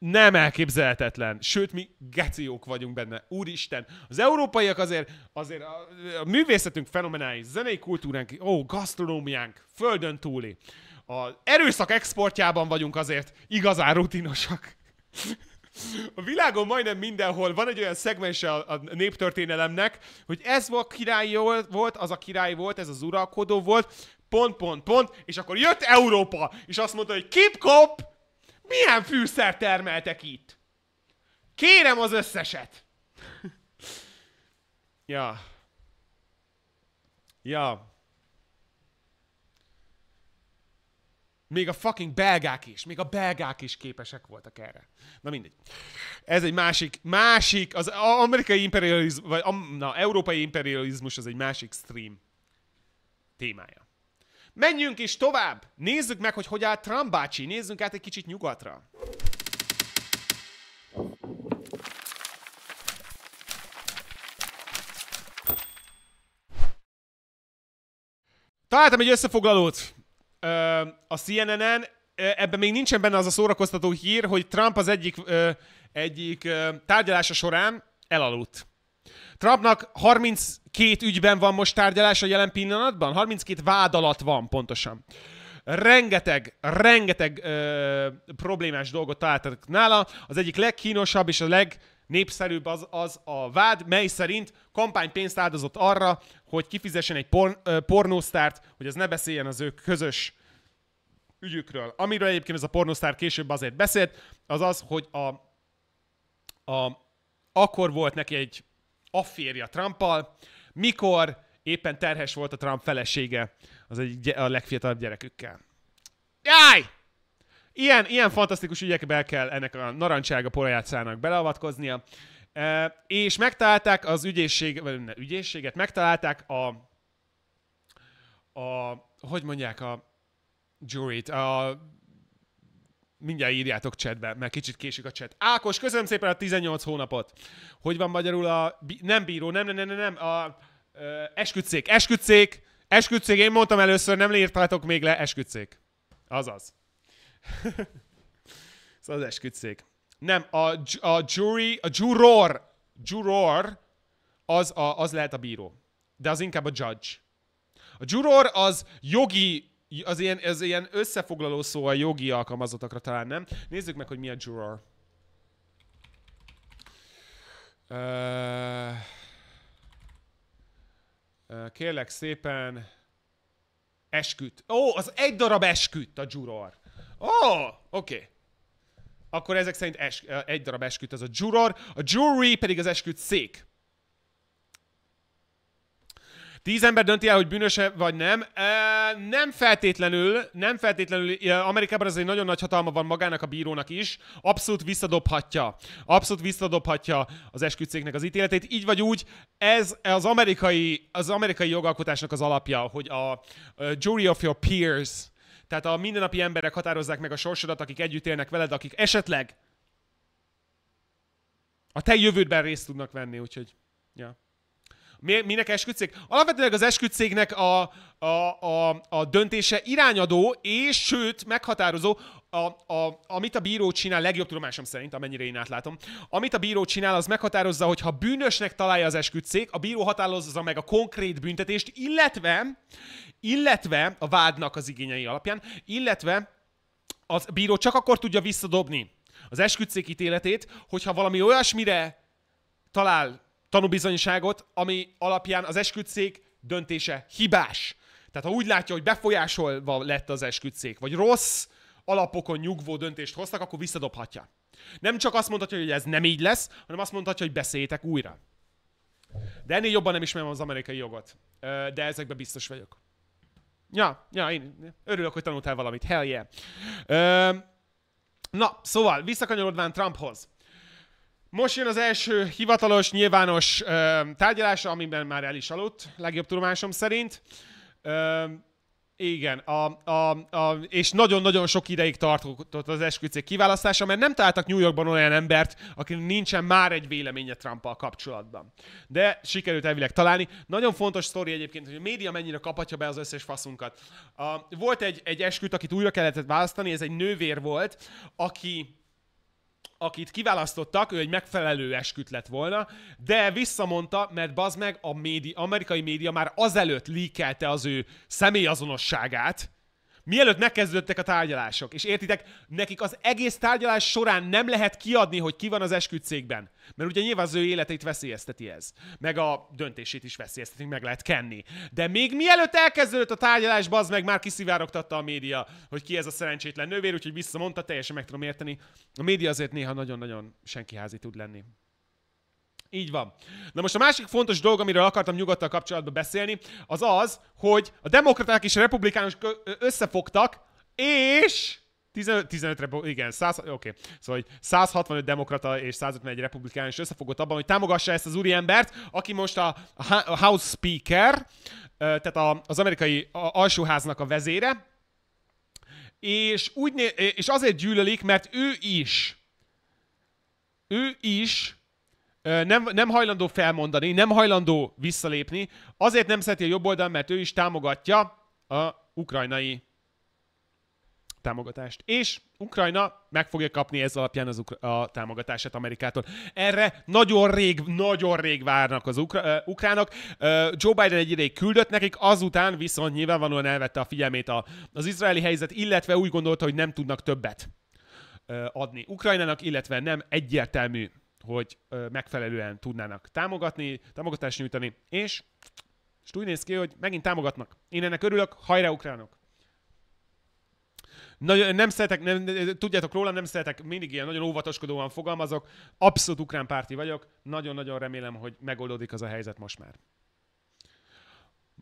nem elképzelhetetlen. Sőt, mi geciók vagyunk benne. Úristen, az európaiak azért, azért a, a művészetünk fenomenális, zenei kultúránk, ó, gasztronómiánk, földön túli. A erőszak exportjában vagyunk azért igazán rutinosak. A világon majdnem mindenhol van egy olyan szegmense a, a néptörténelemnek, hogy ez volt király volt, az a király volt, ez az uralkodó volt, pont, pont, pont, és akkor jött Európa, és azt mondta, hogy keep cop, milyen fűszer termeltek itt? Kérem az összeset! ja. Ja. Még a fucking belgák is, még a belgák is képesek voltak erre. Na mindegy. Ez egy másik, másik, az amerikai imperializmus, vagy na, európai imperializmus az egy másik stream témája. Menjünk is tovább! Nézzük meg, hogy hogy áll Trump bácsi. Nézzünk át egy kicsit nyugatra. Találtam egy összefoglalót ö, a CNN-en. Ebben még nincsen benne az a szórakoztató hír, hogy Trump az egyik, ö, egyik ö, tárgyalása során elaludt. Trumpnak 32 ügyben van most a jelen pillanatban, 32 vád alatt van pontosan. Rengeteg, rengeteg ö, problémás dolgot találtak nála. Az egyik legkínosabb és a legnépszerűbb az, az a vád, mely szerint kampánypénzt áldozott arra, hogy kifizessen egy por, ö, pornósztárt, hogy az ne beszéljen az ő közös ügyükről. Amiről egyébként ez a pornósztár később azért beszélt, az az, hogy a, a, akkor volt neki egy afférja Trumpal, mikor éppen terhes volt a Trump felesége az egy a legfiatalabb gyerekükkel. Jaj! Ilyen, ilyen fantasztikus ügyekbe kell ennek a narancsága porajátszának beleavatkoznia. E, és megtalálták az ügyészség, vagy ne, ügyészséget, megtalálták a, a, hogy mondják, a jury a mindjárt írjátok chatbe, mert kicsit késik a chat. Ákos, köszönöm szépen a 18 hónapot. Hogy van magyarul a... Nem bíró, nem, nem, nem, nem, nem a... Ö, esküdszék, esküdszék, esküdszék, én mondtam először, nem írtátok még le, esküdszék. Azaz. szóval az esküdszék. Nem, a, a jury, a juror, juror, az, a, az lehet a bíró. De az inkább a judge. A juror az jogi az ilyen, ez ilyen összefoglaló szó a jogi alkalmazottakra talán nem. Nézzük meg, hogy mi a juror. kérlek szépen, esküt. Ó, oh, az egy darab esküt a juror. Ó, oh, oké. Okay. Akkor ezek szerint es, egy darab esküt az a juror, a jury pedig az esküt szék. Tíz ember dönti el, hogy bűnöse vagy nem. E, nem feltétlenül, nem feltétlenül, e, Amerikában ez egy nagyon nagy hatalma van magának a bírónak is. Abszolút visszadobhatja. Abszolút visszadobhatja az esküdcéknek az ítéletét. Így vagy úgy, ez az amerikai, az amerikai jogalkotásnak az alapja, hogy a, a jury of your peers, tehát a mindennapi emberek határozzák meg a sorsodat, akik együtt élnek veled, akik esetleg a te jövődben részt tudnak venni, úgyhogy, ja. Yeah. Mi, minek esküdtszék? Alapvetően az esküdtszéknek a, a, a, a döntése irányadó, és sőt, meghatározó, a, a, amit a bíró csinál, legjobb tudomásom szerint, amennyire én átlátom, amit a bíró csinál, az meghatározza, hogy ha bűnösnek találja az esküdtszék, a bíró határozza meg a konkrét büntetést, illetve, illetve a vádnak az igényei alapján, illetve a bíró csak akkor tudja visszadobni az esküdtszék ítéletét, hogyha valami olyasmire talál tanúbizonyságot, ami alapján az esküdszék döntése hibás. Tehát ha úgy látja, hogy befolyásolva lett az esküdszék, vagy rossz alapokon nyugvó döntést hoztak, akkor visszadobhatja. Nem csak azt mondhatja, hogy ez nem így lesz, hanem azt mondhatja, hogy beszéljétek újra. De ennél jobban nem ismerem az amerikai jogot. De ezekben biztos vagyok. Ja, ja, én örülök, hogy tanultál valamit. Hell yeah. Na, szóval, visszakanyarodván Trumphoz. Most jön az első hivatalos, nyilvános ö, tárgyalása, amiben már el is aludt, legjobb tudomásom szerint. Ö, igen, a, a, a, és nagyon-nagyon sok ideig tartott az eskücék kiválasztása, mert nem találtak New Yorkban olyan embert, aki nincsen már egy véleménye trump kapcsolatban. De sikerült elvileg találni. Nagyon fontos sztori egyébként, hogy a média mennyire kaphatja be az összes faszunkat. A, volt egy, egy esküt, akit újra kellett választani, ez egy nővér volt, aki akit kiválasztottak, ő egy megfelelő esküt lett volna, de visszamondta, mert bazd meg, a médi, amerikai média már azelőtt líkelte az ő személyazonosságát, Mielőtt megkezdődtek a tárgyalások, és értitek, nekik az egész tárgyalás során nem lehet kiadni, hogy ki van az esküdtszékben. Mert ugye nyilván az ő életét veszélyezteti ez. Meg a döntését is veszélyezteti, meg lehet kenni. De még mielőtt elkezdődött a tárgyalás, bazd meg, már kiszivárogtatta a média, hogy ki ez a szerencsétlen nővér, úgyhogy visszamondta, teljesen meg tudom érteni. A média azért néha nagyon-nagyon senkiházi tud lenni. Így van. Na most a másik fontos dolog, amiről akartam nyugodtan kapcsolatban beszélni, az az, hogy a demokraták és a republikánusok összefogtak, és 15, 15 re igen, 100, oké. Okay. Szóval, hogy 165 demokrata és 151 republikánus összefogott abban, hogy támogassa ezt az úriembert, aki most a, a House Speaker, tehát a, az amerikai alsóháznak a vezére, és, úgy, és azért gyűlölik, mert ő is, ő is nem, nem hajlandó felmondani, nem hajlandó visszalépni, azért nem szereti a jobb oldal, mert ő is támogatja a ukrajnai támogatást. És Ukrajna meg fogja kapni ez alapján az ukra- a támogatását Amerikától. Erre nagyon rég, nagyon rég várnak az ukra- uh, ukránok. Uh, Joe Biden egy ideig küldött nekik, azután viszont nyilvánvalóan elvette a figyelmét a, az izraeli helyzet, illetve úgy gondolta, hogy nem tudnak többet uh, adni Ukrajnának, illetve nem egyértelmű hogy megfelelően tudnának támogatni, támogatást nyújtani, és, és úgy néz ki, hogy megint támogatnak. Én ennek örülök, hajrá ukránok! Nagy, nem szeretek, nem, tudjátok rólam, nem szeretek, mindig ilyen nagyon óvatoskodóan fogalmazok, abszolút ukrán párti vagyok, nagyon-nagyon remélem, hogy megoldódik az a helyzet most már.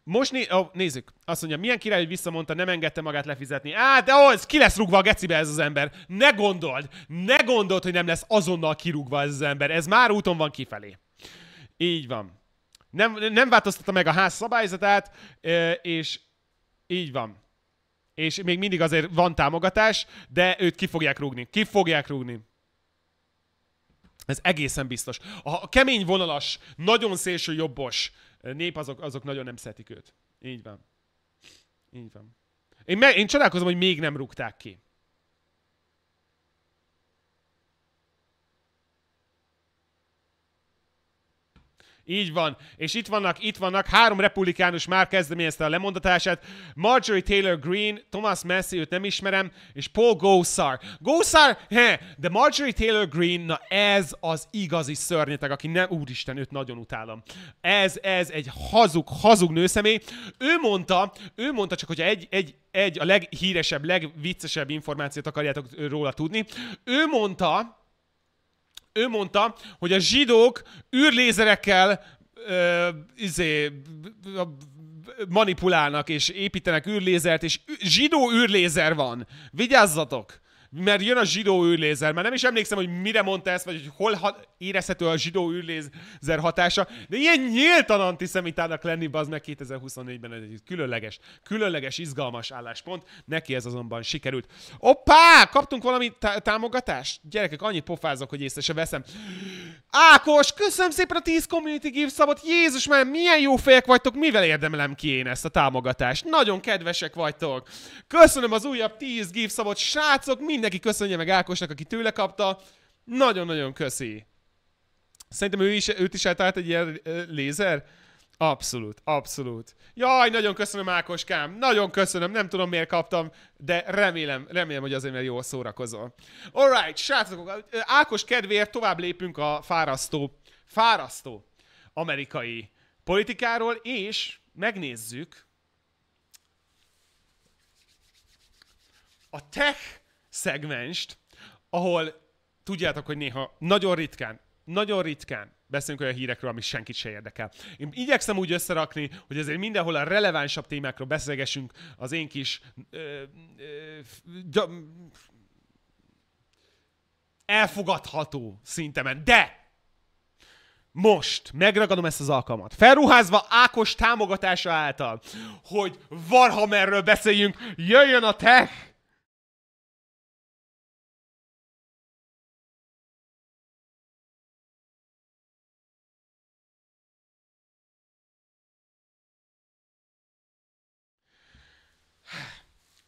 Most né- oh, nézzük. Azt mondja, milyen király, hogy visszamondta, nem engedte magát lefizetni. Á, de ó, ez ki lesz rúgva a gecibe ez az ember. Ne gondold, ne gondold, hogy nem lesz azonnal kirúgva ez az ember. Ez már úton van kifelé. Így van. Nem, nem változtatta meg a ház szabályzatát, és így van. És még mindig azért van támogatás, de őt ki fogják rúgni. Ki fogják rúgni. Ez egészen biztos. A kemény vonalas, nagyon szélső jobbos, nép, azok, azok nagyon nem szetik őt. Így van. Így van. Én, meg, én csodálkozom, hogy még nem rúgták ki. Így van. És itt vannak, itt vannak. Három republikánus már kezdeményezte a lemondatását. Marjorie Taylor Green, Thomas Messi, őt nem ismerem, és Paul Gosar. Gosar, he, de Marjorie Taylor Green, na ez az igazi szörnyeteg, aki nem, úristen, őt nagyon utálom. Ez, ez egy hazug, hazug nőszemély. Ő mondta, ő mondta csak, hogy egy, egy, egy a leghíresebb, legviccesebb információt akarjátok róla tudni. Ő mondta, ő mondta, hogy a zsidók űrlézerekkel ö, izé, manipulálnak, és építenek űrlézert, és zsidó űrlézer van. Vigyázzatok! mert jön a zsidó űrlézer. Már nem is emlékszem, hogy mire mondta ezt, vagy hogy hol hat, érezhető a zsidó űrlézer hatása, de ilyen nyíltan antiszemitának lenni, az meg 2024-ben egy különleges, különleges, izgalmas álláspont. Neki ez azonban sikerült. Opá, Kaptunk valami tá- támogatást? Gyerekek, annyit pofázok, hogy észre se veszem. Ákos, köszönöm szépen a 10 community gift szabot. Jézus már milyen jó fejek vagytok, mivel érdemlem ki én ezt a támogatást? Nagyon kedvesek vagytok. Köszönöm az újabb 10 gift szabot, srácok, mi mindenki köszönje meg Ákosnak, aki tőle kapta. Nagyon-nagyon köszi. Szerintem ő is, őt is eltállt egy ilyen lézer. Abszolút, abszolút. Jaj, nagyon köszönöm Ákoskám, nagyon köszönöm, nem tudom miért kaptam, de remélem, remélem, hogy azért, mert jól szórakozol. Alright, srácok, Ákos kedvéért tovább lépünk a fárasztó, fárasztó amerikai politikáról, és megnézzük a tech szegmenst, ahol tudjátok, hogy néha nagyon ritkán, nagyon ritkán beszélünk olyan hírekről, ami senkit se érdekel. Én igyekszem úgy összerakni, hogy azért mindenhol a relevánsabb témákról beszélgessünk az én kis ö, ö, elfogadható szintemen. De most megragadom ezt az alkalmat. Felruházva Ákos támogatása által, hogy Varhamerről beszéljünk, jöjjön a tech!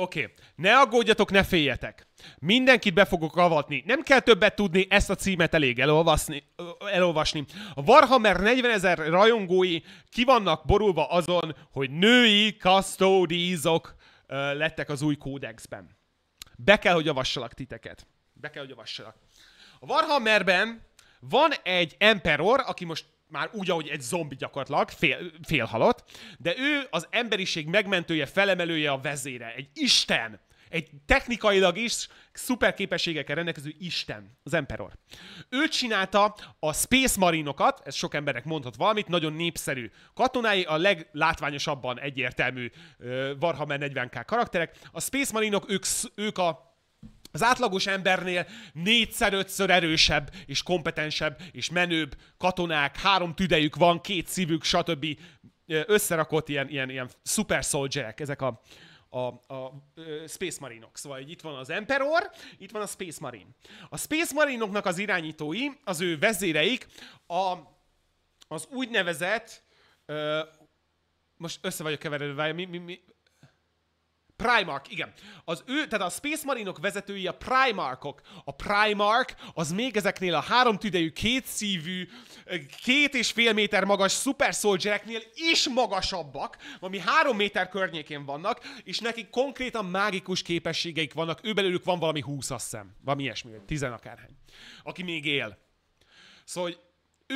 Oké, okay. ne aggódjatok, ne féljetek. Mindenkit be fogok avatni. Nem kell többet tudni, ezt a címet elég elolvasni. elolvasni. A Warhammer 40 ezer rajongói ki vannak borulva azon, hogy női kasztódízok uh, lettek az új kódexben. Be kell, hogy avassalak titeket. Be kell, hogy avassalak. A Warhammerben van egy emperor, aki most már úgy, ahogy egy zombi gyakorlatilag, fél, fél halott, de ő az emberiség megmentője, felemelője, a vezére, egy isten, egy technikailag is szuper képességekkel rendelkező isten, az emperor. Ő csinálta a Space Marinokat, ez sok embernek mondhat valamit, nagyon népszerű katonái, a leglátványosabban egyértelmű Warhammer 40k karakterek. A Space Marinok, ők, ők a az átlagos embernél négyszer-ötször erősebb és kompetensebb és menőbb katonák, három tüdejük van, két szívük, stb. összerakott ilyen, ilyen, ilyen super soldierek, ezek a, a, a Space Marinok. Szóval itt van az Emperor, itt van a Space Marine. A Space Marinoknak az irányítói, az ő vezéreik a, az úgynevezett, ö, most össze vagyok keveredve, mi, mi, mi, Primark, igen. Az ő, tehát a Space Marinok vezetői a Primarkok. A Primark az még ezeknél a három kétszívű, két és fél méter magas Super Soldiereknél is magasabbak, ami három méter környékén vannak, és nekik konkrétan mágikus képességeik vannak. Ő belőlük van valami húsz, azt hiszem. Valami ilyesmi, tizen akárhány. Aki még él. Szóval, hogy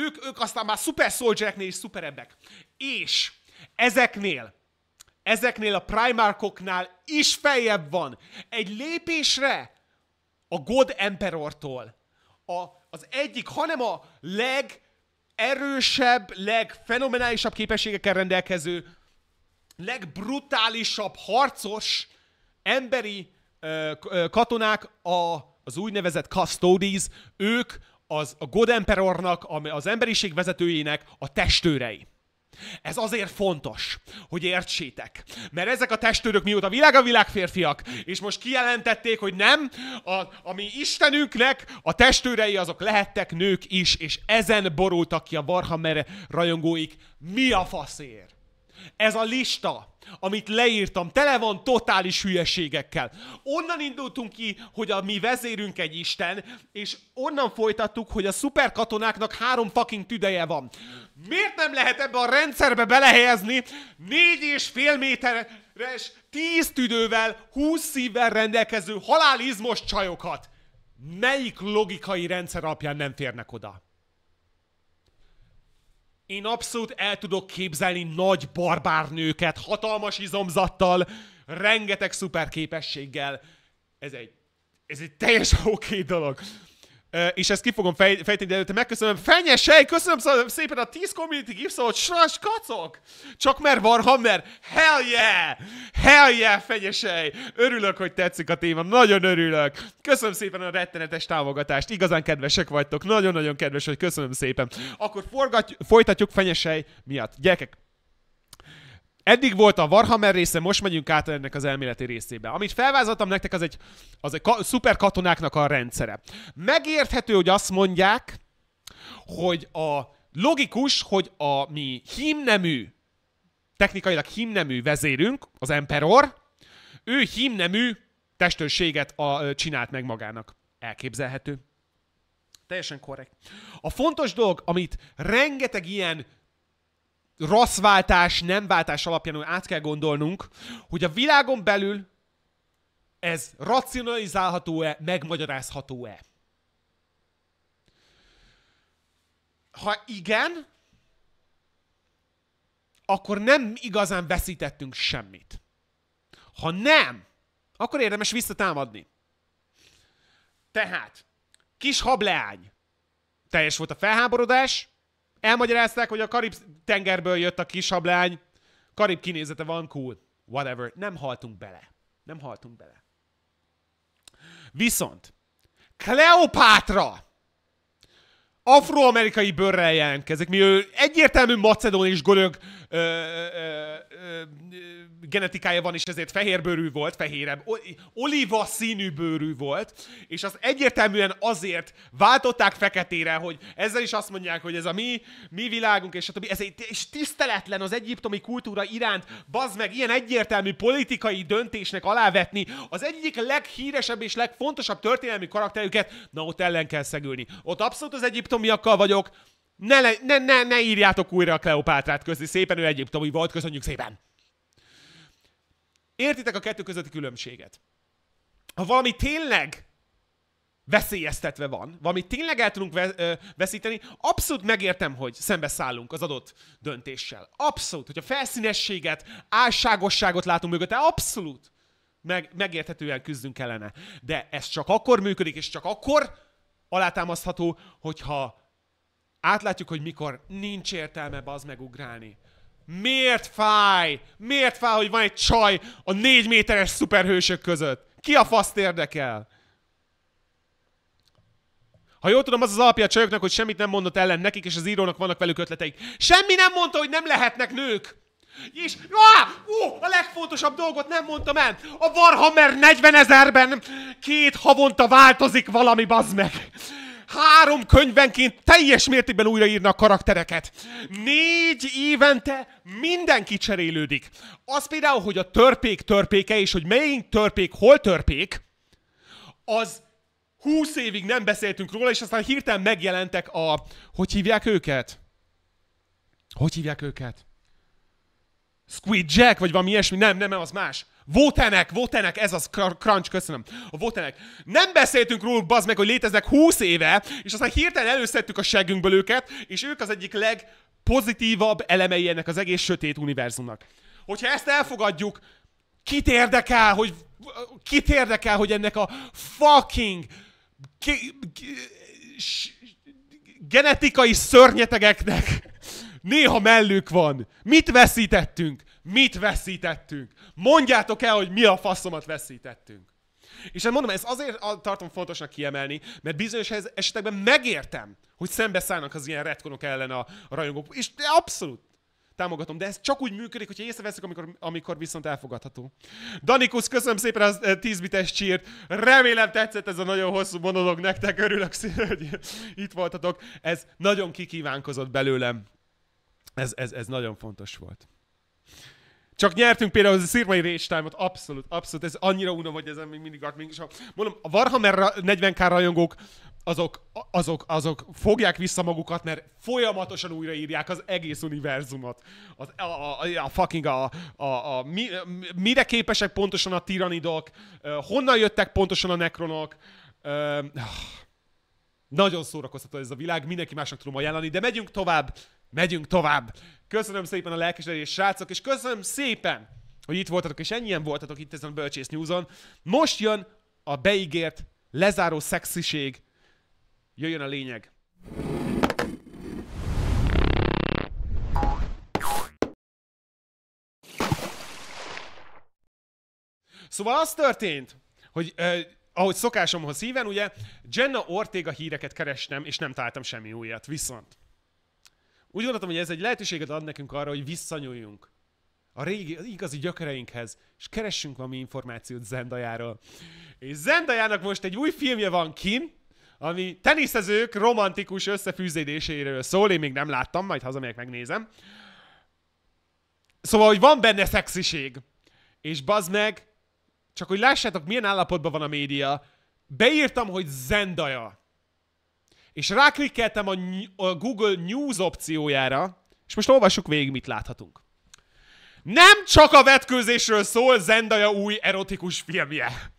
ők, ők aztán már Super Soldiereknél is szuperebbek. És ezeknél ezeknél a Primarkoknál is feljebb van. Egy lépésre a God Emperortól. A, az egyik, hanem a legerősebb, legfenomenálisabb képességekkel rendelkező, legbrutálisabb harcos emberi ö, ö, katonák, a, az úgynevezett custodies, ők az a God Emperornak, az emberiség vezetőjének a testőrei. Ez azért fontos, hogy értsétek. Mert ezek a testőrök mióta világ a világ férfiak, és most kijelentették, hogy nem, a, a mi Istenünknek a testőrei azok lehettek nők is, és ezen borultak ki a Warhammer rajongóik. Mi a faszért? Ez a lista, amit leírtam, tele van totális hülyeségekkel. Onnan indultunk ki, hogy a mi vezérünk egy Isten, és onnan folytattuk, hogy a szuperkatonáknak három fucking tüdeje van. Miért nem lehet ebbe a rendszerbe belehelyezni négy és fél méteres, tíz tüdővel, húsz szívvel rendelkező halálizmos csajokat? Melyik logikai rendszer alapján nem férnek oda? Én abszolút el tudok képzelni nagy barbárnőket, hatalmas izomzattal, rengeteg szuperképességgel. Ez egy, ez egy teljesen oké okay dolog és ezt ki fogom fej, fejteni, de előtte megköszönöm. Fenyesej, köszönöm szépen a 10 community gifszavot, sras kacok! Csak mert Warhammer, hammer, hell yeah! Hell yeah, fenyesej! Örülök, hogy tetszik a téma, nagyon örülök! Köszönöm szépen a rettenetes támogatást, igazán kedvesek vagytok, nagyon-nagyon kedves, hogy köszönöm szépen. Akkor forgat, folytatjuk fenyesej miatt. Gyerekek, Eddig volt a Warhammer része, most megyünk át ennek az elméleti részébe. Amit felvázoltam nektek, az egy, az egy ka- szuper katonáknak a rendszere. Megérthető, hogy azt mondják, hogy a logikus, hogy a mi himnemű technikailag himnemű vezérünk, az Emperor, ő himnemű testőrséget a, csinált meg magának. Elképzelhető. Teljesen korrekt. A fontos dolog, amit rengeteg ilyen rasszváltás, nem váltás alapján át kell gondolnunk, hogy a világon belül ez racionalizálható-e, megmagyarázható-e. Ha igen, akkor nem igazán veszítettünk semmit. Ha nem, akkor érdemes visszatámadni. Tehát, kis hableány. Teljes volt a felháborodás, Elmagyarázták, hogy a Karib tengerből jött a kisablány, Karib kinézete van, cool, whatever. Nem haltunk bele. Nem haltunk bele. Viszont Kleopátra afroamerikai bőrrel jelentkezik, mi ő egyértelmű macedón és görög ö, ö, ö, genetikája van, és ezért fehérbőrű volt, fehérebb, oliva színű bőrű volt, és az egyértelműen azért váltották feketére, hogy ezzel is azt mondják, hogy ez a mi, mi világunk, és stb. Ez egy, és tiszteletlen az egyiptomi kultúra iránt, bazd meg, ilyen egyértelmű politikai döntésnek alávetni az egyik leghíresebb és legfontosabb történelmi karakterüket, na ott ellen kell szegülni. Ott abszolút az egyiptomiakkal vagyok, ne, le, ne, ne, ne írjátok újra a Kleopátrát közé, szépen ő egyiptomi volt, köszönjük szépen. Értitek a kettő közötti különbséget? Ha valami tényleg veszélyeztetve van, valami tényleg el tudunk veszíteni, abszolút megértem, hogy szembeszállunk az adott döntéssel. Abszolút, hogyha felszínességet, álságosságot látunk mögötte, abszolút meg, megérthetően küzdünk ellene. De ez csak akkor működik, és csak akkor alátámasztható, hogyha Átlátjuk, hogy mikor nincs értelme az megugrálni. Miért fáj? Miért fáj, hogy van egy csaj a négy méteres szuperhősök között? Ki a faszt érdekel? Ha jól tudom, az az alapja a csajoknak, hogy semmit nem mondott ellen nekik, és az írónak vannak velük ötleteik. Semmi nem mondta, hogy nem lehetnek nők! És á, ó, a legfontosabb dolgot nem mondtam el! A Warhammer 40 ezerben két havonta változik valami, bazd meg! három könyvenként teljes mértékben a karaktereket. Négy évente mindenki cserélődik. Az például, hogy a törpék törpéke, és hogy melyik törpék hol törpék, az 20 évig nem beszéltünk róla, és aztán hirtelen megjelentek a... Hogy hívják őket? Hogy hívják őket? Squid Jack, vagy valami ilyesmi? Nem, nem, az más. Votenek, Votenek, ez az crunch, köszönöm. A Votenek. Nem beszéltünk róla, bazd meg, hogy léteznek 20 éve, és aztán hirtelen előszedtük a seggünkből őket, és ők az egyik legpozitívabb elemei ennek az egész sötét univerzumnak. Hogyha ezt elfogadjuk, kit érdekel, hogy kit érdekel, hogy ennek a fucking ki, ki, genetikai szörnyetegeknek néha mellük van. Mit veszítettünk? Mit veszítettünk? Mondjátok el, hogy mi a faszomat veszítettünk. És hát mondom, ezt azért tartom fontosnak kiemelni, mert bizonyos esetekben megértem, hogy szembeszállnak az ilyen retkonok ellen a, rajongók. És abszolút támogatom, de ez csak úgy működik, hogyha észreveszünk, amikor, amikor viszont elfogadható. Danikus, köszönöm szépen az 10 eh, bites csírt. Remélem tetszett ez a nagyon hosszú monolog nektek, örülök szépen, hogy itt voltatok. Ez nagyon kikívánkozott belőlem. Ez, ez, ez nagyon fontos volt. Csak nyertünk például az a Szirmai Rage time abszolút, abszolút, ez annyira unom, hogy ezen még mindig art, is. Mondom, a Warhammer 40k rajongók, azok, azok, azok fogják vissza magukat, mert folyamatosan újraírják az egész univerzumot. Az, a, a, a fucking a, a, a, a mi, mire képesek pontosan a tiranidok, honnan jöttek pontosan a nekronok. Ah. Nagyon szórakoztató ez a világ, mindenki másnak tudom ajánlani, de megyünk tovább megyünk tovább. Köszönöm szépen a lelkesedés, srácok, és köszönöm szépen, hogy itt voltatok, és ennyien voltatok itt ezen a Bölcsész News-on. Most jön a beígért lezáró szexiség. Jöjjön a lényeg. Szóval az történt, hogy eh, ahogy szokásomhoz híven, ugye Jenna Ortega híreket kerestem, és nem találtam semmi újat. Viszont úgy gondoltam, hogy ez egy lehetőséget ad nekünk arra, hogy visszanyúljunk a régi, az igazi gyökereinkhez, és keressünk valami információt Zendajáról. És Zendajának most egy új filmje van kin, ami teniszezők romantikus összefűződéséről szól, én még nem láttam, majd hazamegyek megnézem. Szóval, hogy van benne szexiség. És bazd meg, csak hogy lássátok, milyen állapotban van a média, beírtam, hogy Zendaja és ráklikkeltem a, Google News opciójára, és most olvassuk végig, mit láthatunk. Nem csak a vetkőzésről szól Zendaya új erotikus filmje.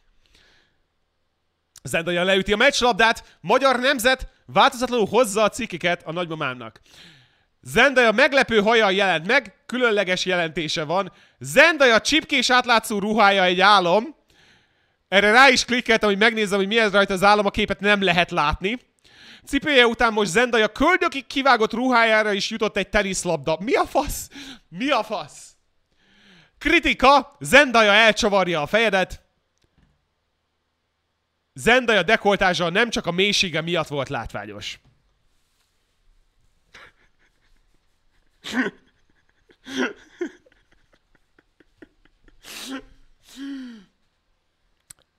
Zendaya leüti a meccslabdát, magyar nemzet változatlanul hozza a cikkeket a nagymamámnak. Zendaya meglepő haja jelent meg, különleges jelentése van. Zendaya csipkés átlátszó ruhája egy álom. Erre rá is klikkeltem, hogy megnézem, hogy mi ez rajta az álom, a képet nem lehet látni. Cipője után most a köldöki kivágott ruhájára is jutott egy teniszlabda. Mi a fasz? Mi a fasz? Kritika! Zendaya elcsavarja a fejedet. Zendaya dekoltása nem csak a mélysége miatt volt látványos.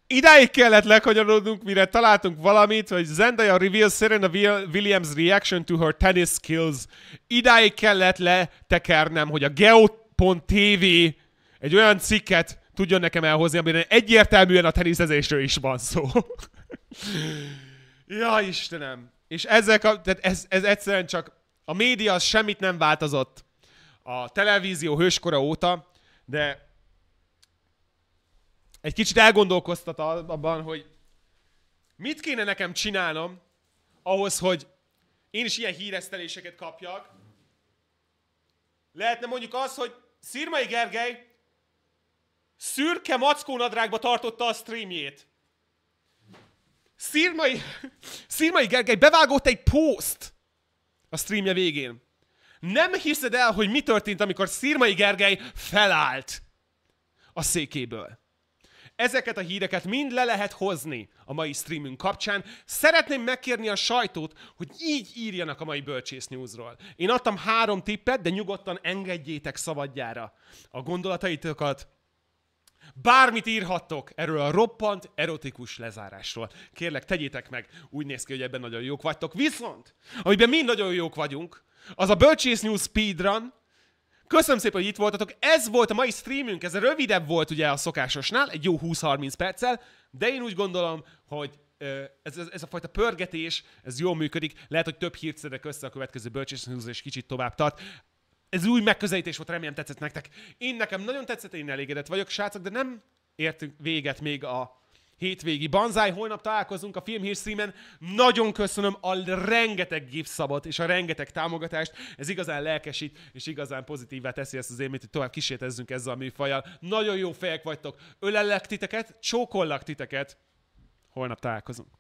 Idáig kellett lekanyarodnunk, mire találtunk valamit, hogy Zendaya reveals Serena Williams' reaction to her tennis skills. Idáig kellett letekernem, hogy a Geo.tv egy olyan cikket tudjon nekem elhozni, amire egyértelműen a teniszezésről is van szó. ja, Istenem! És ezek, a, tehát ez, ez egyszerűen csak a média semmit nem változott a televízió hőskora óta, de egy kicsit elgondolkoztat abban, hogy mit kéne nekem csinálnom ahhoz, hogy én is ilyen híreszteléseket kapjak. Lehetne mondjuk az, hogy Szirmai Gergely szürke mackónadrágba tartotta a streamjét. Szirmai, Szirmai Gergely bevágott egy post a streamje végén. Nem hiszed el, hogy mi történt, amikor Szirmai Gergely felállt a székéből. Ezeket a híreket mind le lehet hozni a mai streamünk kapcsán. Szeretném megkérni a sajtót, hogy így írjanak a mai Bölcsész Newsról. Én adtam három tippet, de nyugodtan engedjétek szabadjára a gondolataitokat, Bármit írhattok erről a roppant erotikus lezárásról. Kérlek, tegyétek meg, úgy néz ki, hogy ebben nagyon jók vagytok. Viszont, amiben mi nagyon jók vagyunk, az a Bölcsész News Speedrun, Köszönöm szépen, hogy itt voltatok. Ez volt a mai streamünk, ez rövidebb volt ugye a szokásosnál, egy jó 20-30 perccel, de én úgy gondolom, hogy ez, ez, ez a fajta pörgetés, ez jól működik. Lehet, hogy több hírt szedek össze a következő bölcsészhúzó, és kicsit tovább tart. Ez új megközelítés volt, remélem tetszett nektek. Én nekem nagyon tetszett, én elégedett vagyok, srácok, de nem értünk véget még a hétvégi banzáj. Holnap találkozunk a szímen. Nagyon köszönöm a rengeteg gipszabot és a rengeteg támogatást. Ez igazán lelkesít és igazán pozitívvá teszi ezt az élményt, hogy tovább kísértezzünk ezzel a műfajjal. Nagyon jó fejek vagytok. Ölellek titeket, csókollak titeket. Holnap találkozunk.